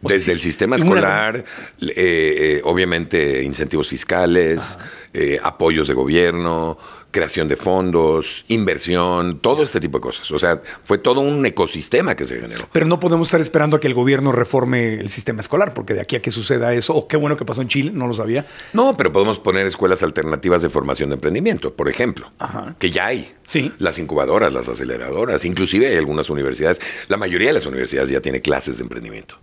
Desde el sistema escolar, eh, eh, obviamente incentivos fiscales, apoyos de gobierno, creación de fondos, inversión, todo este tipo de cosas. O sea, fue todo un ecosistema que se generó. Pero no podemos estar esperando a que el gobierno reforme el sistema escolar, porque de aquí a que suceda eso, o qué bueno que pasó en Chile, no lo sabía. No, pero podemos poner escuelas alternativas de formación de emprendimiento, por ejemplo, que ya hay. Las incubadoras, las aceleradoras, inclusive hay algunas universidades, la mayoría de las universidades ya tiene clases de emprendimiento.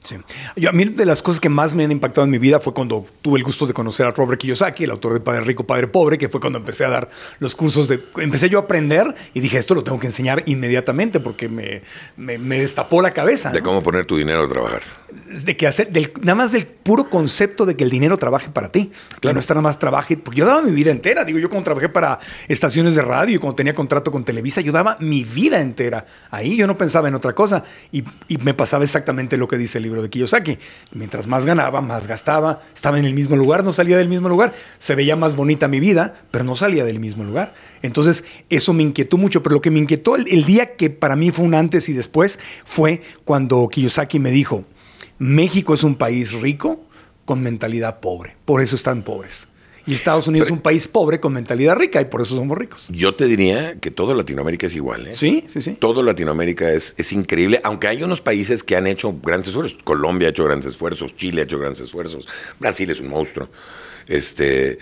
Yo, a mí de las cosas que más me han impactado en mi vida fue cuando tuve el gusto de conocer a Robert Kiyosaki, el autor de Padre Rico, Padre Pobre, que fue cuando empecé a dar los cursos de... Empecé yo a aprender y dije, esto lo tengo que enseñar inmediatamente porque me, destapó la cabeza. De cómo poner tu dinero a trabajar. De que hacer, nada más del puro concepto de que el dinero trabaje para ti. no está nada más trabaje, porque yo daba mi vida entera, digo, yo cuando trabajé para estaciones de radio y cuando tenía contratos con Televisa, ayudaba mi vida entera. Ahí yo no pensaba en otra cosa y, me pasaba exactamente lo que dice el libro de Kiyosaki. Mientras más ganaba, más gastaba, estaba en el mismo lugar, no salía del mismo lugar, se veía más bonita mi vida, pero no salía del mismo lugar. Entonces eso me inquietó mucho, pero lo que me inquietó el día que para mí fue un antes y después fue cuando Kiyosaki me dijo, México es un país rico con mentalidad pobre, por eso están pobres. Y Estados Unidos es un país pobre con mentalidad rica y por eso somos ricos. Yo te diría que todo Latinoamérica es igual. ¿eh? Sí, sí, sí. Todo Latinoamérica es, increíble, aunque hay unos países que han hecho grandes esfuerzos. Colombia ha hecho grandes esfuerzos, Chile ha hecho grandes esfuerzos, Brasil es un monstruo. Este,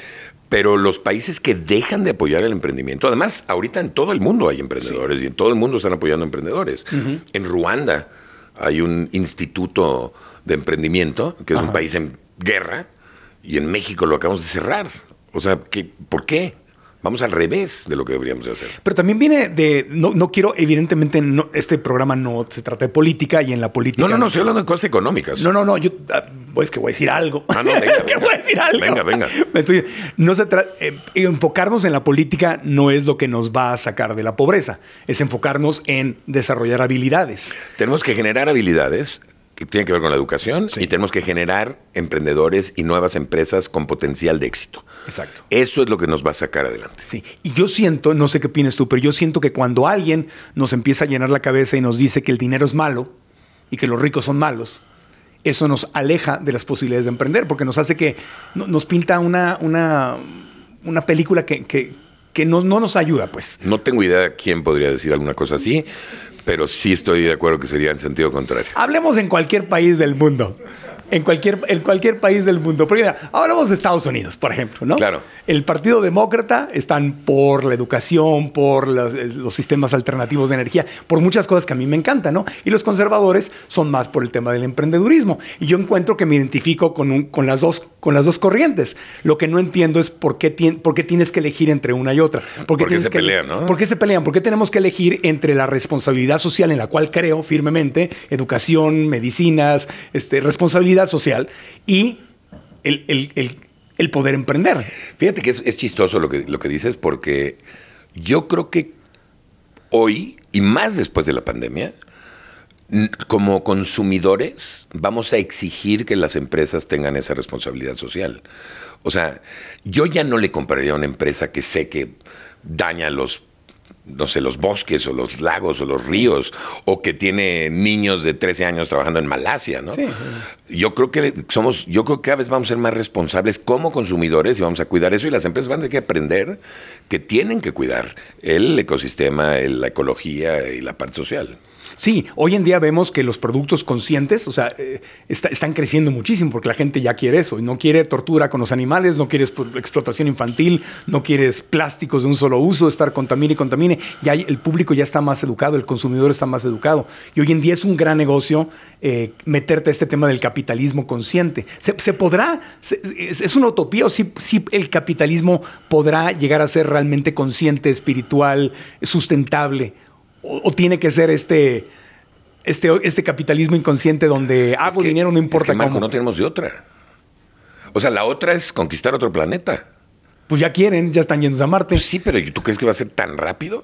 pero los países que dejan de apoyar el emprendimiento, además, ahorita en todo el mundo hay emprendedores y en todo el mundo están apoyando emprendedores. En Ruanda hay un instituto de emprendimiento, que es un país en guerra, y en México lo acabamos de cerrar. O sea, ¿por qué? Vamos al revés de lo que deberíamos hacer. Pero también viene de, no, quiero, evidentemente, este programa no se trata de política y en la política... No, no, no, estoy hablando de cosas económicas. No, no, no, ah, es pues que voy a decir algo. Ah, no, venga, es venga, voy a decir algo. Venga, venga. Eh, enfocarnos en la política no es lo que nos va a sacar de la pobreza, es enfocarnos en desarrollar habilidades. Tenemos que generar habilidades, que tiene que ver con la educación y tenemos que generar emprendedores y nuevas empresas con potencial de éxito. Exacto. Eso es lo que nos va a sacar adelante. Sí, y yo siento, no sé qué opinas tú, pero yo siento que cuando alguien nos empieza a llenar la cabeza y nos dice que el dinero es malo y que los ricos son malos, eso nos aleja de las posibilidades de emprender, porque nos hace que nos pinta una, una, una película que, que, no, no nos ayuda, pues. No tengo idea de quién podría decir alguna cosa así, pero sí estoy de acuerdo que sería en sentido contrario. Hablemos en cualquier país del mundo. En cualquier, en cualquier país del mundo. Porque, mira, hablamos de Estados Unidos, por ejemplo, ¿no? Claro el Partido Demócrata están por la educación, por eh, los sistemas alternativos de energía, por muchas cosas que a mí me encantan, ¿no? Y los conservadores son más por el tema del emprendedurismo. Y yo encuentro que me identifico con, con, las, dos, con las dos corrientes. Lo que no entiendo es por qué, por qué tienes que elegir entre una y otra. ¿Por qué, se pelean, no? ¿Por qué se pelean? ¿Por qué tenemos que elegir entre la responsabilidad social en la cual creo firmemente, educación, medicinas, este, responsabilidad social y el, el poder emprender. Fíjate que es, chistoso lo que, lo que dices porque yo creo que hoy, y más después de la pandemia, como consumidores vamos a exigir que las empresas tengan esa responsabilidad social. O sea, yo ya no le compraría a una empresa que sé que daña los no sé, los bosques o los lagos o los ríos, o que tiene niños de 13 años trabajando en Malasia, ¿no? Yo creo que somos, yo creo que cada vez vamos a ser más responsables como consumidores y vamos a cuidar eso, y las empresas van a tener que aprender que tienen que cuidar el ecosistema, la ecología y la parte social. Sí, hoy en día vemos que los productos conscientes, o sea, eh, están creciendo muchísimo porque la gente ya quiere eso. No quiere tortura con los animales, no quiere explotación infantil, no quieres plásticos de un solo uso, estar contamine y contamine. Ya el público ya está más educado, el consumidor está más educado. Y hoy en día es un gran negocio eh, meterte a este tema del capitalismo consciente. ¿Se, podrá? es, una utopía o si, si el capitalismo podrá llegar a ser realmente consciente, espiritual, sustentable? o, tiene que ser este, este, este capitalismo inconsciente donde hago dinero, no importa es que, no tenemos de otra. O sea, la otra es conquistar otro planeta. Pues ya quieren, ya están yendo a Marte. Pues sí, pero ¿tú crees que va a ser tan rápido?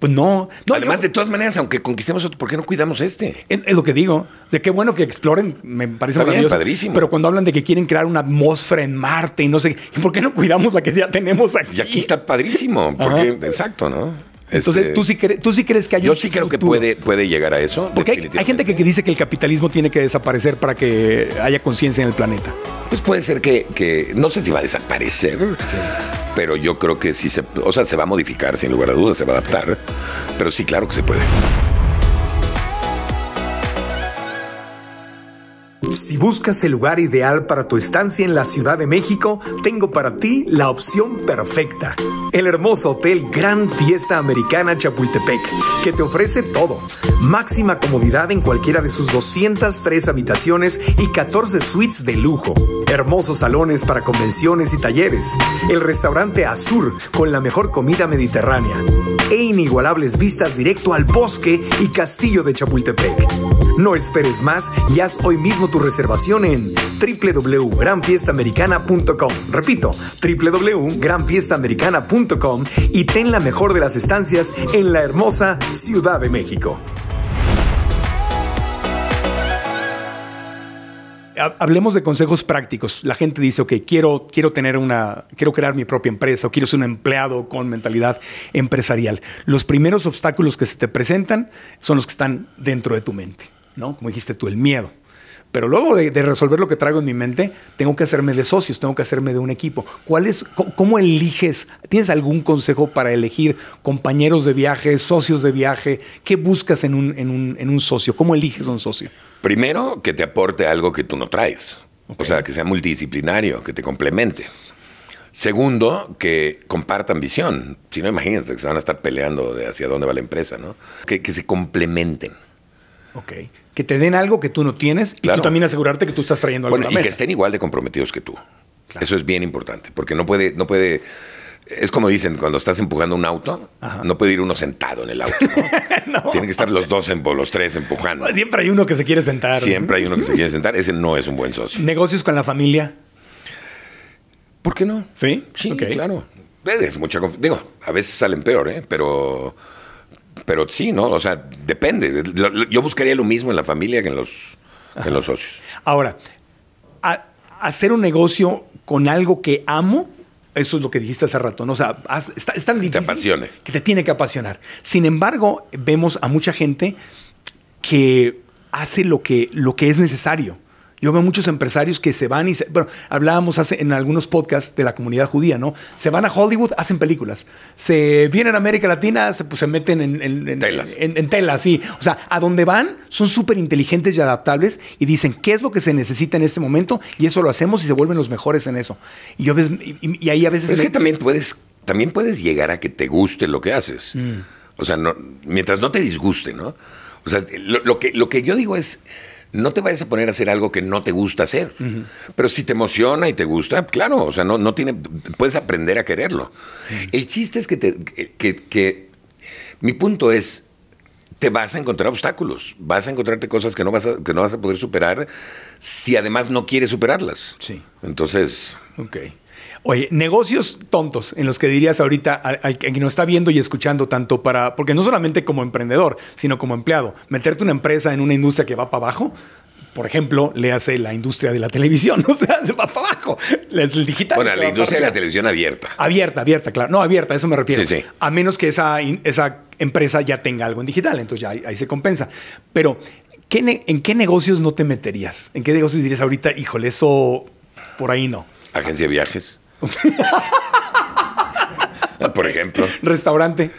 Pues no. Además, de todas maneras, aunque conquistemos otro, ¿por qué no cuidamos este? Es, lo que digo. De qué bueno que exploren, me parece Está bien, padrísimo. Pero cuando hablan de que quieren crear una atmósfera en Marte y no sé, ¿por qué no cuidamos la que ya tenemos aquí? Y aquí está padrísimo, porque, exacto, ¿no? Entonces, este, ¿tú, sí ¿tú sí crees que hay Yo sí creo que puede, puede llegar a eso. Porque hay, gente que, dice que el capitalismo tiene que desaparecer para que haya conciencia en el planeta. Pues puede ser que, no sé si va a desaparecer, pero yo creo que sí se, o sea, se va a modificar sin lugar a dudas, se va a adaptar, pero sí, claro que se puede. Si buscas el lugar ideal para tu estancia en la Ciudad de México, tengo para ti la opción perfecta. El hermoso hotel Gran Fiesta Americana Chapultepec, que te ofrece todo. Máxima comodidad en cualquiera de sus 203 habitaciones y 14 suites de lujo. Hermosos salones para convenciones y talleres. El restaurante Azur con la mejor comida mediterránea. E inigualables vistas directo al bosque y castillo de Chapultepec. No esperes más y haz hoy mismo tu reservación en www.granfiestaamericana.com. Repito, www.granfiestaamericana.com y ten la mejor de las estancias en la hermosa Ciudad de México. hablemos de consejos prácticos. La gente dice, ok, quiero, quiero tener una, quiero crear mi propia empresa o quiero ser un empleado con mentalidad empresarial. Los primeros obstáculos que se te presentan son los que están dentro de tu mente, ¿no? Como dijiste tú, el miedo. Pero luego de, resolver lo que traigo en mi mente, tengo que hacerme de socios, tengo que hacerme de un equipo. ¿Cuál es, ¿Cómo eliges? ¿Tienes algún consejo para elegir compañeros de viaje, socios de viaje? ¿Qué buscas en un, socio? ¿Cómo eliges a un socio? Primero, que te aporte algo que tú no traes. O sea, que sea multidisciplinario, que te complemente. Segundo, que compartan visión. Si no, imagínate que se van a estar peleando de hacia dónde va la empresa, ¿no? Que, que se complementen. Ok que te den algo que tú no tienes y tú también asegurarte que tú estás trayendo algo bueno, y que estén igual de comprometidos que tú. Eso es bien importante, porque no puede, no puede. Es como dicen, cuando estás empujando un auto, no puede ir uno sentado en el auto. ¿no? Tienen que estar los dos o los tres empujando. Siempre hay uno que se quiere sentar. Siempre hay uno que se quiere sentar. Ese no es un buen socio. ¿Negocios con la familia? ¿Por qué no? Sí, sí, claro. Es mucha Digo, a veces salen peor, ¿eh? pero pero sí, ¿no? O sea, depende. Yo buscaría lo mismo en la familia que en los, los socios. Ahora, hacer un negocio con algo que amo, eso es lo que dijiste hace rato, ¿no? O sea, es, Que te apasione. Que te tiene que apasionar. Sin embargo, vemos a mucha gente que hace lo que, lo que es necesario. Yo veo muchos empresarios que se van y se, bueno, hablábamos hace, en algunos podcasts de la comunidad judía, ¿no? Se van a Hollywood, hacen películas. Se vienen a América Latina, se, pues, se meten en, en, telas. sí. O sea, a donde van son súper inteligentes y adaptables y dicen qué es lo que se necesita en este momento y eso lo hacemos y se vuelven los mejores en eso. Y, yo, y, y ahí a veces... es que también puedes, también puedes llegar a que te guste lo que haces. Mm. O sea, no, mientras no te disguste, ¿no? O sea, que, lo que yo digo es no te vayas a poner a hacer algo que no te gusta hacer. Pero si te emociona y te gusta, claro, o sea, no, no tiene, puedes aprender a quererlo. El chiste es que, te, que, que, mi punto es, te vas a encontrar obstáculos, vas a encontrarte cosas que no vas a, que no vas a poder superar si además no quieres superarlas. Sí. Entonces... Ok. Oye, negocios tontos en los que dirías ahorita al, que nos está viendo y escuchando tanto para, porque no solamente como emprendedor, sino como empleado, meterte una empresa en una industria que va para abajo, por ejemplo, le hace la industria de la televisión, o sea, se va para abajo. El digital. Bueno, la industria de la televisión abierta. Abierta, abierta, claro. No, abierta, eso me refiero. A menos que esa, esa empresa ya tenga algo en digital, entonces ya ahí, se compensa. Pero, ¿en qué negocios no te meterías? ¿En qué negocios dirías ahorita, híjole, eso por ahí no? Agencia de viajes. Por ejemplo. Restaurante.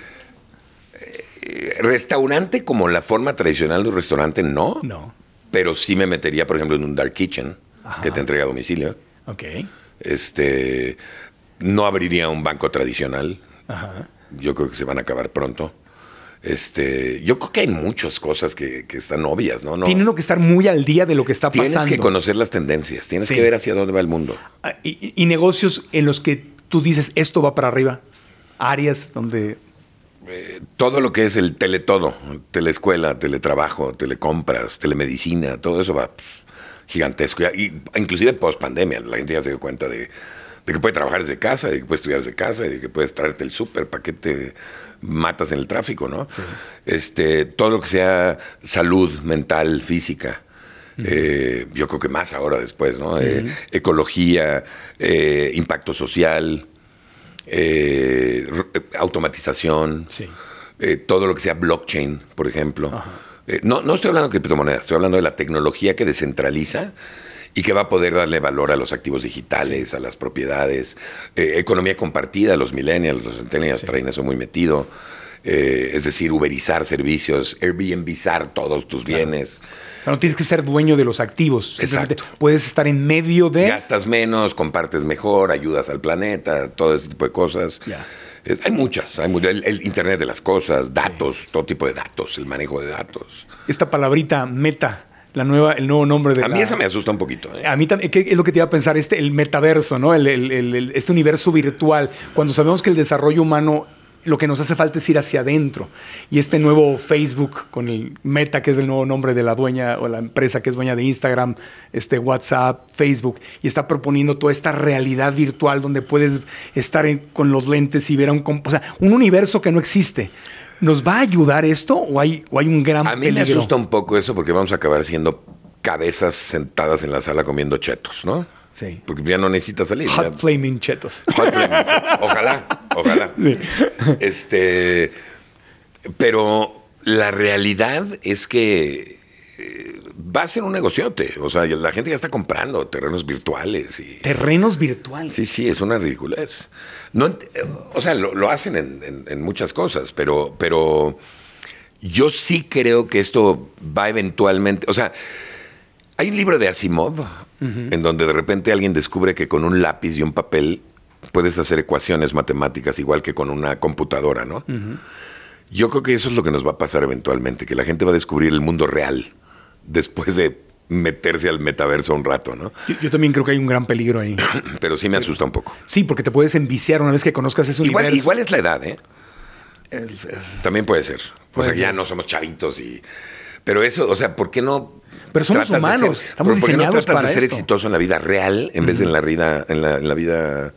Eh, restaurante como la forma tradicional de un restaurante, no. No. Pero sí me metería, por ejemplo, en un dark kitchen que te entrega a domicilio. Ok. Este, no abriría un banco tradicional. Yo creo que se van a acabar pronto. Este, yo creo que hay muchas cosas que, están obvias, ¿no? ¿no? que estar muy al día de lo que está pasando. Tienes que conocer las tendencias, tienes que ver hacia dónde va el mundo. Ah, y, negocios en los que tú dices, esto va para arriba, áreas donde... Eh, todo lo que es el teletodo, teleescuela, teletrabajo, telecompras, telemedicina, todo eso va gigantesco. Y, inclusive post pandemia, la gente ya se dio cuenta de, que puede trabajar desde casa, de que puede estudiar desde casa, de que puedes traerte el súper paquete matas en el tráfico, ¿no? Este, todo lo que sea salud mental, física. Eh, yo creo que más ahora después, ¿no? Eh, ecología, eh, impacto social, automatización, todo lo que sea blockchain, por ejemplo. no, no estoy hablando de criptomonedas, estoy hablando de la tecnología que descentraliza y que va a poder darle valor a los activos digitales, a las propiedades, eh, economía compartida, los millennials, los centennials traen eso muy metido, eh, es decir, uberizar servicios, Airbnbizar todos tus bienes. no tienes que ser dueño de los activos, Exacto. puedes estar en medio de... Gastas menos, compartes mejor, ayudas al planeta, todo ese tipo de cosas. hay muchas, El, Internet de las cosas, datos, todo tipo de datos, el manejo de datos. Esta palabrita meta, la nueva, el nuevo nombre de. A mí esa me asusta un poquito. ¿eh? A mí también, ¿qué es lo que te iba a pensar? Este, el metaverso, ¿no? El, este universo virtual. Cuando sabemos que el desarrollo humano lo que nos hace falta es ir hacia adentro. Y este nuevo Facebook con el Meta, que es el nuevo nombre de la dueña o la empresa que es dueña de Instagram, este WhatsApp, Facebook, y está proponiendo toda esta realidad virtual donde puedes estar con los lentes y ver a un, un universo que no existe. ¿Nos va a ayudar esto o hay, hay un gran A mí me asusta un poco eso porque vamos a acabar siendo cabezas sentadas en la sala comiendo chetos, ¿no? Sí. Porque ya no necesita salir. Hot flaming chetos. Hot flaming chetos. Ojalá, ojalá. Este, pero la realidad es que eh, va a ser un negociote. O sea, la gente ya está comprando terrenos virtuales. Y... Terrenos virtuales. Sí, sí, es una ridiculez o sea, lo, hacen en, muchas cosas, pero, pero yo sí creo que esto va eventualmente. O sea, hay un libro de Asimov en donde de repente alguien descubre que con un lápiz y un papel puedes hacer ecuaciones matemáticas igual que con una computadora, ¿no? Yo creo que eso es lo que nos va a pasar eventualmente, que la gente va a descubrir el mundo real después de meterse al metaverso un rato, ¿no? Yo, también creo que hay un gran peligro ahí. Pero sí me asusta un poco. Sí, porque te puedes enviciar una vez que conozcas ese igual, Igual es la edad, ¿eh? También puede ser. o sea, que ya no somos chavitos y... Pero eso, o sea, ¿por qué no pero somos humanos, estamos ¿por no tratas de ser exitoso en la vida real en vez de en la vida en la vida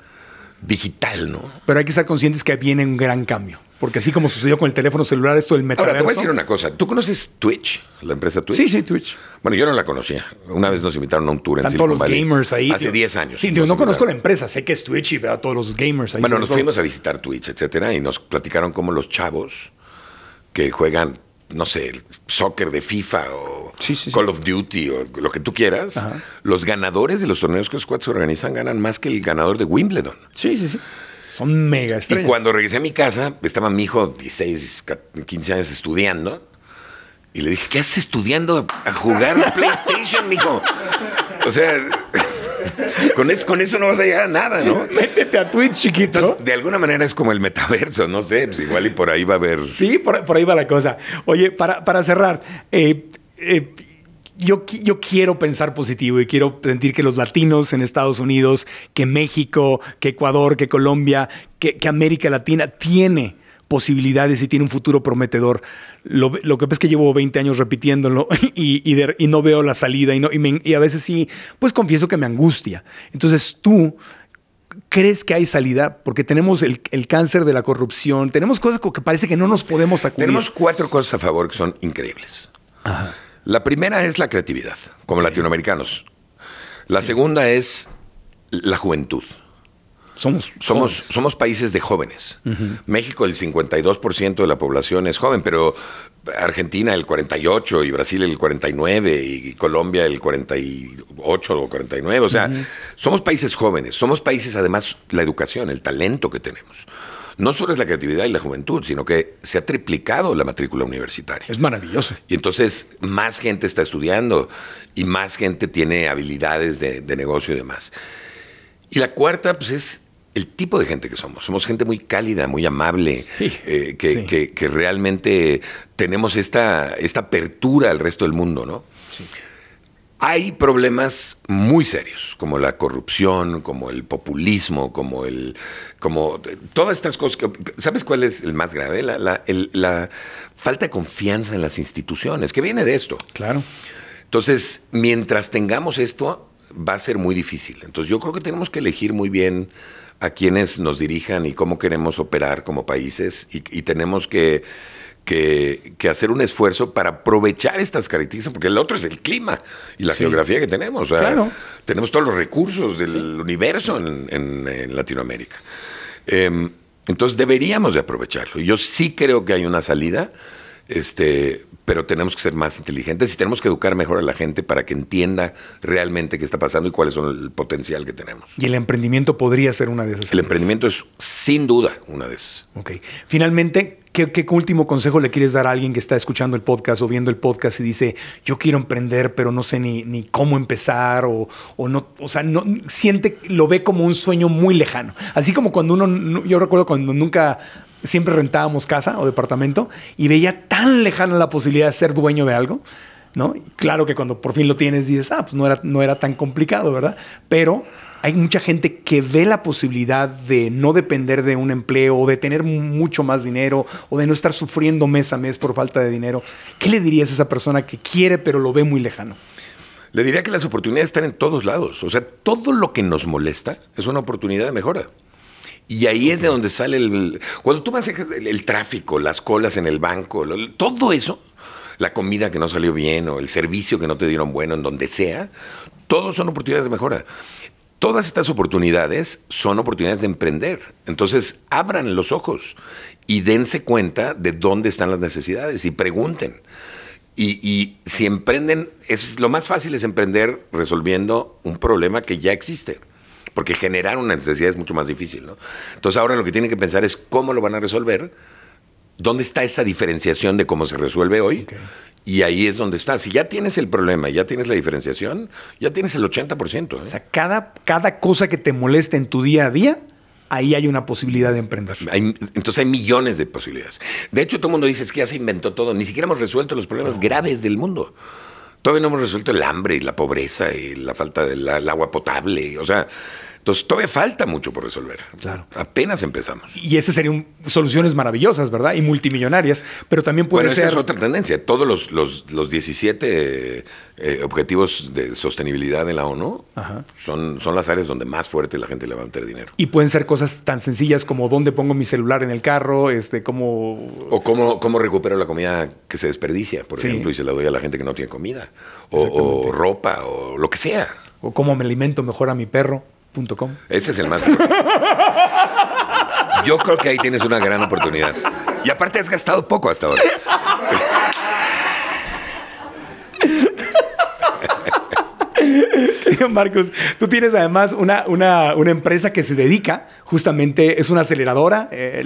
digital, ¿no? Pero hay que estar conscientes que viene un gran cambio. Porque así como sucedió con el teléfono celular, esto del metaverso... Ahora, te voy a decir una cosa. ¿Tú conoces Twitch? ¿La empresa Twitch? Sí, sí, Twitch. Bueno, yo no la conocía. Una vez nos invitaron a un tour en Silicon todos los gamers ahí. Hace 10 años. Sí, no conozco la empresa. Sé que es Twitch y veo a todos los gamers ahí. Bueno, nos fuimos a visitar Twitch, etcétera, y nos platicaron cómo los chavos que juegan, no sé, el soccer de FIFA o Call of Duty o lo que tú quieras, los ganadores de los torneos que Squad se organizan ganan más que el ganador de Wimbledon. Sí, sí, sí. Son mega estrellas. Y cuando regresé a mi casa, estaba mi hijo, 16, 15 años, estudiando. Y le dije, ¿qué haces estudiando a jugar PlayStation, mijo? O sea, con eso, con eso no vas a llegar a nada, ¿no? Métete a Twitch, chiquito. de alguna manera es como el metaverso, no sé, pues igual y por ahí va a haber. Sí, por, ahí va la cosa. Oye, para, para cerrar, eh, eh yo, quiero pensar positivo y quiero sentir que los latinos en Estados Unidos, que México, que Ecuador, que Colombia, que, América Latina tiene posibilidades y tiene un futuro prometedor. Lo, que pasa es que llevo 20 años repitiéndolo y, no veo la salida y, a veces sí, pues confieso que me angustia. Entonces tú crees que hay salida? Porque tenemos el, el, cáncer de la corrupción, tenemos cosas que parece que no nos podemos acudir. Tenemos cuatro cosas a favor que son increíbles. Ajá. La primera es la creatividad, como latinoamericanos. La segunda es la juventud. Somos, somos, somos países de jóvenes. México, el 52% de la población es joven, pero Argentina el 48% y Brasil el 49% y Colombia el 48 o 49%. O sea, somos países jóvenes, somos países además la educación, el talento que tenemos no solo es la creatividad y la juventud, sino que se ha triplicado la matrícula universitaria. Es maravilloso. Y entonces más gente está estudiando y más gente tiene habilidades de, negocio y demás. Y la cuarta, pues es el tipo de gente que somos. Somos gente muy cálida, muy amable, eh, que, realmente tenemos esta, esta apertura al resto del mundo, ¿no? Sí. Hay problemas muy serios, como la corrupción, como el populismo, como el, como todas estas cosas. ¿Sabes cuál es el más grave? La, falta de confianza en las instituciones, que viene de esto. Claro. Entonces, mientras tengamos esto, va a ser muy difícil. Entonces, yo creo que tenemos que elegir muy bien a quienes nos dirijan y cómo queremos operar como países y tenemos que que, hacer un esfuerzo para aprovechar estas características, porque el otro es el clima y la geografía que tenemos. Tenemos todos los recursos del universo en, Latinoamérica. Em, entonces deberíamos de aprovecharlo. Yo sí creo que hay una salida, este, pero tenemos que ser más inteligentes y tenemos que educar mejor a la gente para que entienda realmente qué está pasando y cuál es el potencial que tenemos. Y el emprendimiento podría ser una de esas. El emprendimiento es sin duda una de esas. Ok. Finalmente, ¿Qué, último consejo le quieres dar a alguien que está escuchando el podcast o viendo el podcast y dice, yo quiero emprender, pero no sé ni, cómo empezar o, no, o sea, no, siente, lo ve como un sueño muy lejano? Así como cuando uno, yo recuerdo cuando nunca siempre rentábamos casa o departamento y veía tan lejana la posibilidad de ser dueño de algo, ¿no? claro que cuando por fin lo tienes dices, ah, pues no era, no era tan complicado, ¿verdad? Pero hay mucha gente que ve la posibilidad de no depender de un empleo o de tener mucho más dinero o de no estar sufriendo mes a mes por falta de dinero. ¿Qué le dirías a esa persona que quiere pero lo ve muy lejano? Le diría que las oportunidades están en todos lados. O sea, todo lo que nos molesta es una oportunidad de mejora. Y ahí es de donde sale el... Cuando tú manejas el, tráfico, las colas en el banco, todo eso, la comida que no salió bien o el servicio que no te dieron bueno, en donde sea, todos son oportunidades de mejora Todas estas oportunidades son oportunidades de emprender. Entonces, abran los ojos y dense cuenta de dónde están las necesidades y pregunten. Y, si emprenden, es lo más fácil es emprender resolviendo un problema que ya existe, porque generar una necesidad es mucho más difícil. ¿no? Entonces ahora lo que tienen que pensar es cómo lo van a resolver, dónde está esa diferenciación de cómo se resuelve hoy y ahí es donde estás. Si ya tienes el problema, ya tienes la diferenciación, ya tienes el 80%. ¿eh? O sea, cada, cada cosa que te molesta en tu día a día, ahí hay una posibilidad de emprender. entonces hay millones de posibilidades. De hecho, todo el mundo dice que ya se inventó todo. Ni siquiera hemos resuelto los problemas graves del mundo. Todavía no hemos resuelto el hambre y la pobreza y la falta del agua potable. O sea, entonces todavía falta mucho por resolver. Claro. Apenas empezamos. Y esas serían soluciones maravillosas, ¿verdad? Y multimillonarias, pero también puede ser... Esa es otra tendencia. Todos los, 17 eh, objetivos de sostenibilidad de la ONU Son, son las áreas donde más fuerte la gente le va a meter dinero. Y pueden ser cosas tan sencillas como dónde pongo mi celular en el carro, este, cómo... O cómo, recupero la comida que se desperdicia, por ejemplo, y se la doy a la gente que no tiene comida. o ropa, o lo que sea. O cómo me alimento mejor a mi perro. Ese es el más. Yo creo que ahí tienes una gran oportunidad. Y aparte has gastado poco hasta ahora. Marcos, tú tienes además una, empresa que se dedica justamente, es una aceleradora, eh,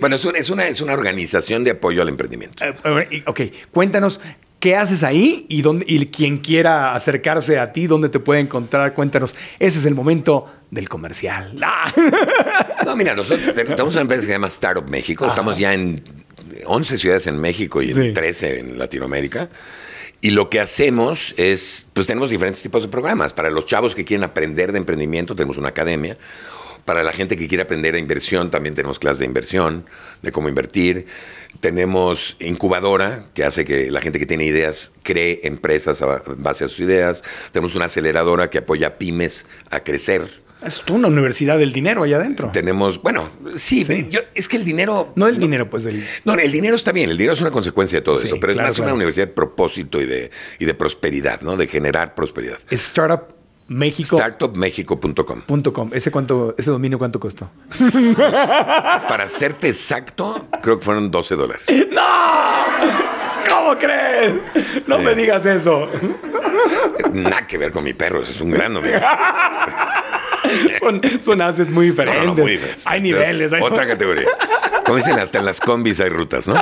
Bueno, es una, es, una, organización de apoyo al emprendimiento. Eh, eh, ok, cuéntanos ¿Qué haces ahí? Y, dónde, quien quiera acercarse a ti, ¿dónde te puede encontrar? Cuéntanos. Ese es el momento del comercial. No, mira, nosotros estamos en una empresa que se llama Startup México. Estamos ya en 11 ciudades en México y en 13 en Latinoamérica. Y lo que hacemos es, pues tenemos diferentes tipos de programas. Para los chavos que quieren aprender de emprendimiento, tenemos una academia para la gente que quiere aprender a inversión, también tenemos clases de inversión, de cómo invertir. Tenemos incubadora, que hace que la gente que tiene ideas cree empresas a base a sus ideas. Tenemos una aceleradora que apoya a pymes a crecer. Es una universidad del dinero allá adentro. Tenemos, bueno, sí, es que el dinero. No el dinero, pues No, el dinero está bien, el dinero es una consecuencia de todo eso, pero es más una universidad de propósito y de, de prosperidad, ¿no? De generar prosperidad. Startup México. Startupmexico.com. ¿Ese, cuánto, ¿Ese dominio cuánto costó? Para serte exacto, creo que fueron 12 dólares. ¡No! ¿Cómo crees? No me digas eso. Nada que ver con mi perro, es un gran amigo. son, son muy diferentes. Hay niveles. Otra categoría. Como dicen, hasta en las combis hay rutas, ¿no?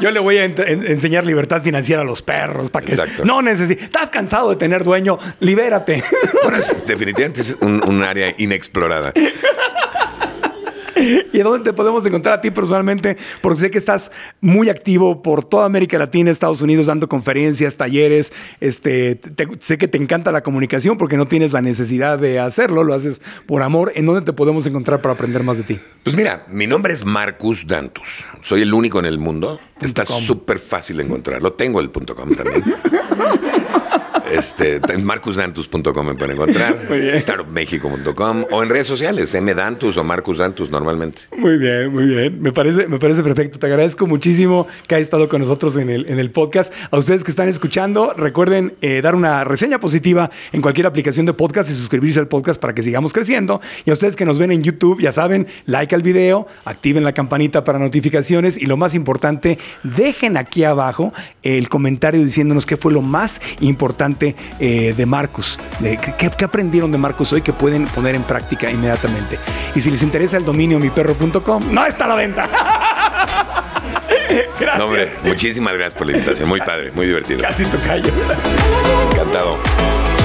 Yo le voy a enseñar libertad financiera a los perros para que no necesites. Estás cansado de tener dueño, libérate. Bueno, definitivamente es un área inexplorada. ¿Y dónde te podemos encontrar a ti personalmente? Porque sé que estás muy activo por toda América Latina, Estados Unidos, dando conferencias, talleres. Este, sé que te encanta la comunicación porque no tienes la necesidad de hacerlo, lo haces por amor. ¿En dónde te podemos encontrar para aprender más de ti? Pues mira, mi nombre es Marcus Dantus. Soy el único en el mundo. Está súper fácil de encontrarlo. Tengo el punto .com también. Este, en marcusdantus.com me pueden encontrar, startupmexico.com o en redes sociales, mdantus o marcusdantus normalmente. Muy bien, muy bien. Me parece, me parece perfecto. Te agradezco muchísimo que hayas estado con nosotros en el, en el podcast. A ustedes que están escuchando, recuerden eh, dar una reseña positiva en cualquier aplicación de podcast y suscribirse al podcast para que sigamos creciendo. Y a ustedes que nos ven en YouTube, ya saben, like al video, activen la campanita para notificaciones y lo más importante, dejen aquí abajo el comentario diciéndonos qué fue lo más importante eh, de Marcus. De, ¿qué, aprendieron de Marcus hoy que pueden poner en práctica inmediatamente? Y si les interesa el dominio mi miperro.com, no está a la venta. gracias. hombre, muchísimas gracias por la invitación. Muy padre, muy divertido. Casi tocayo. Encantado.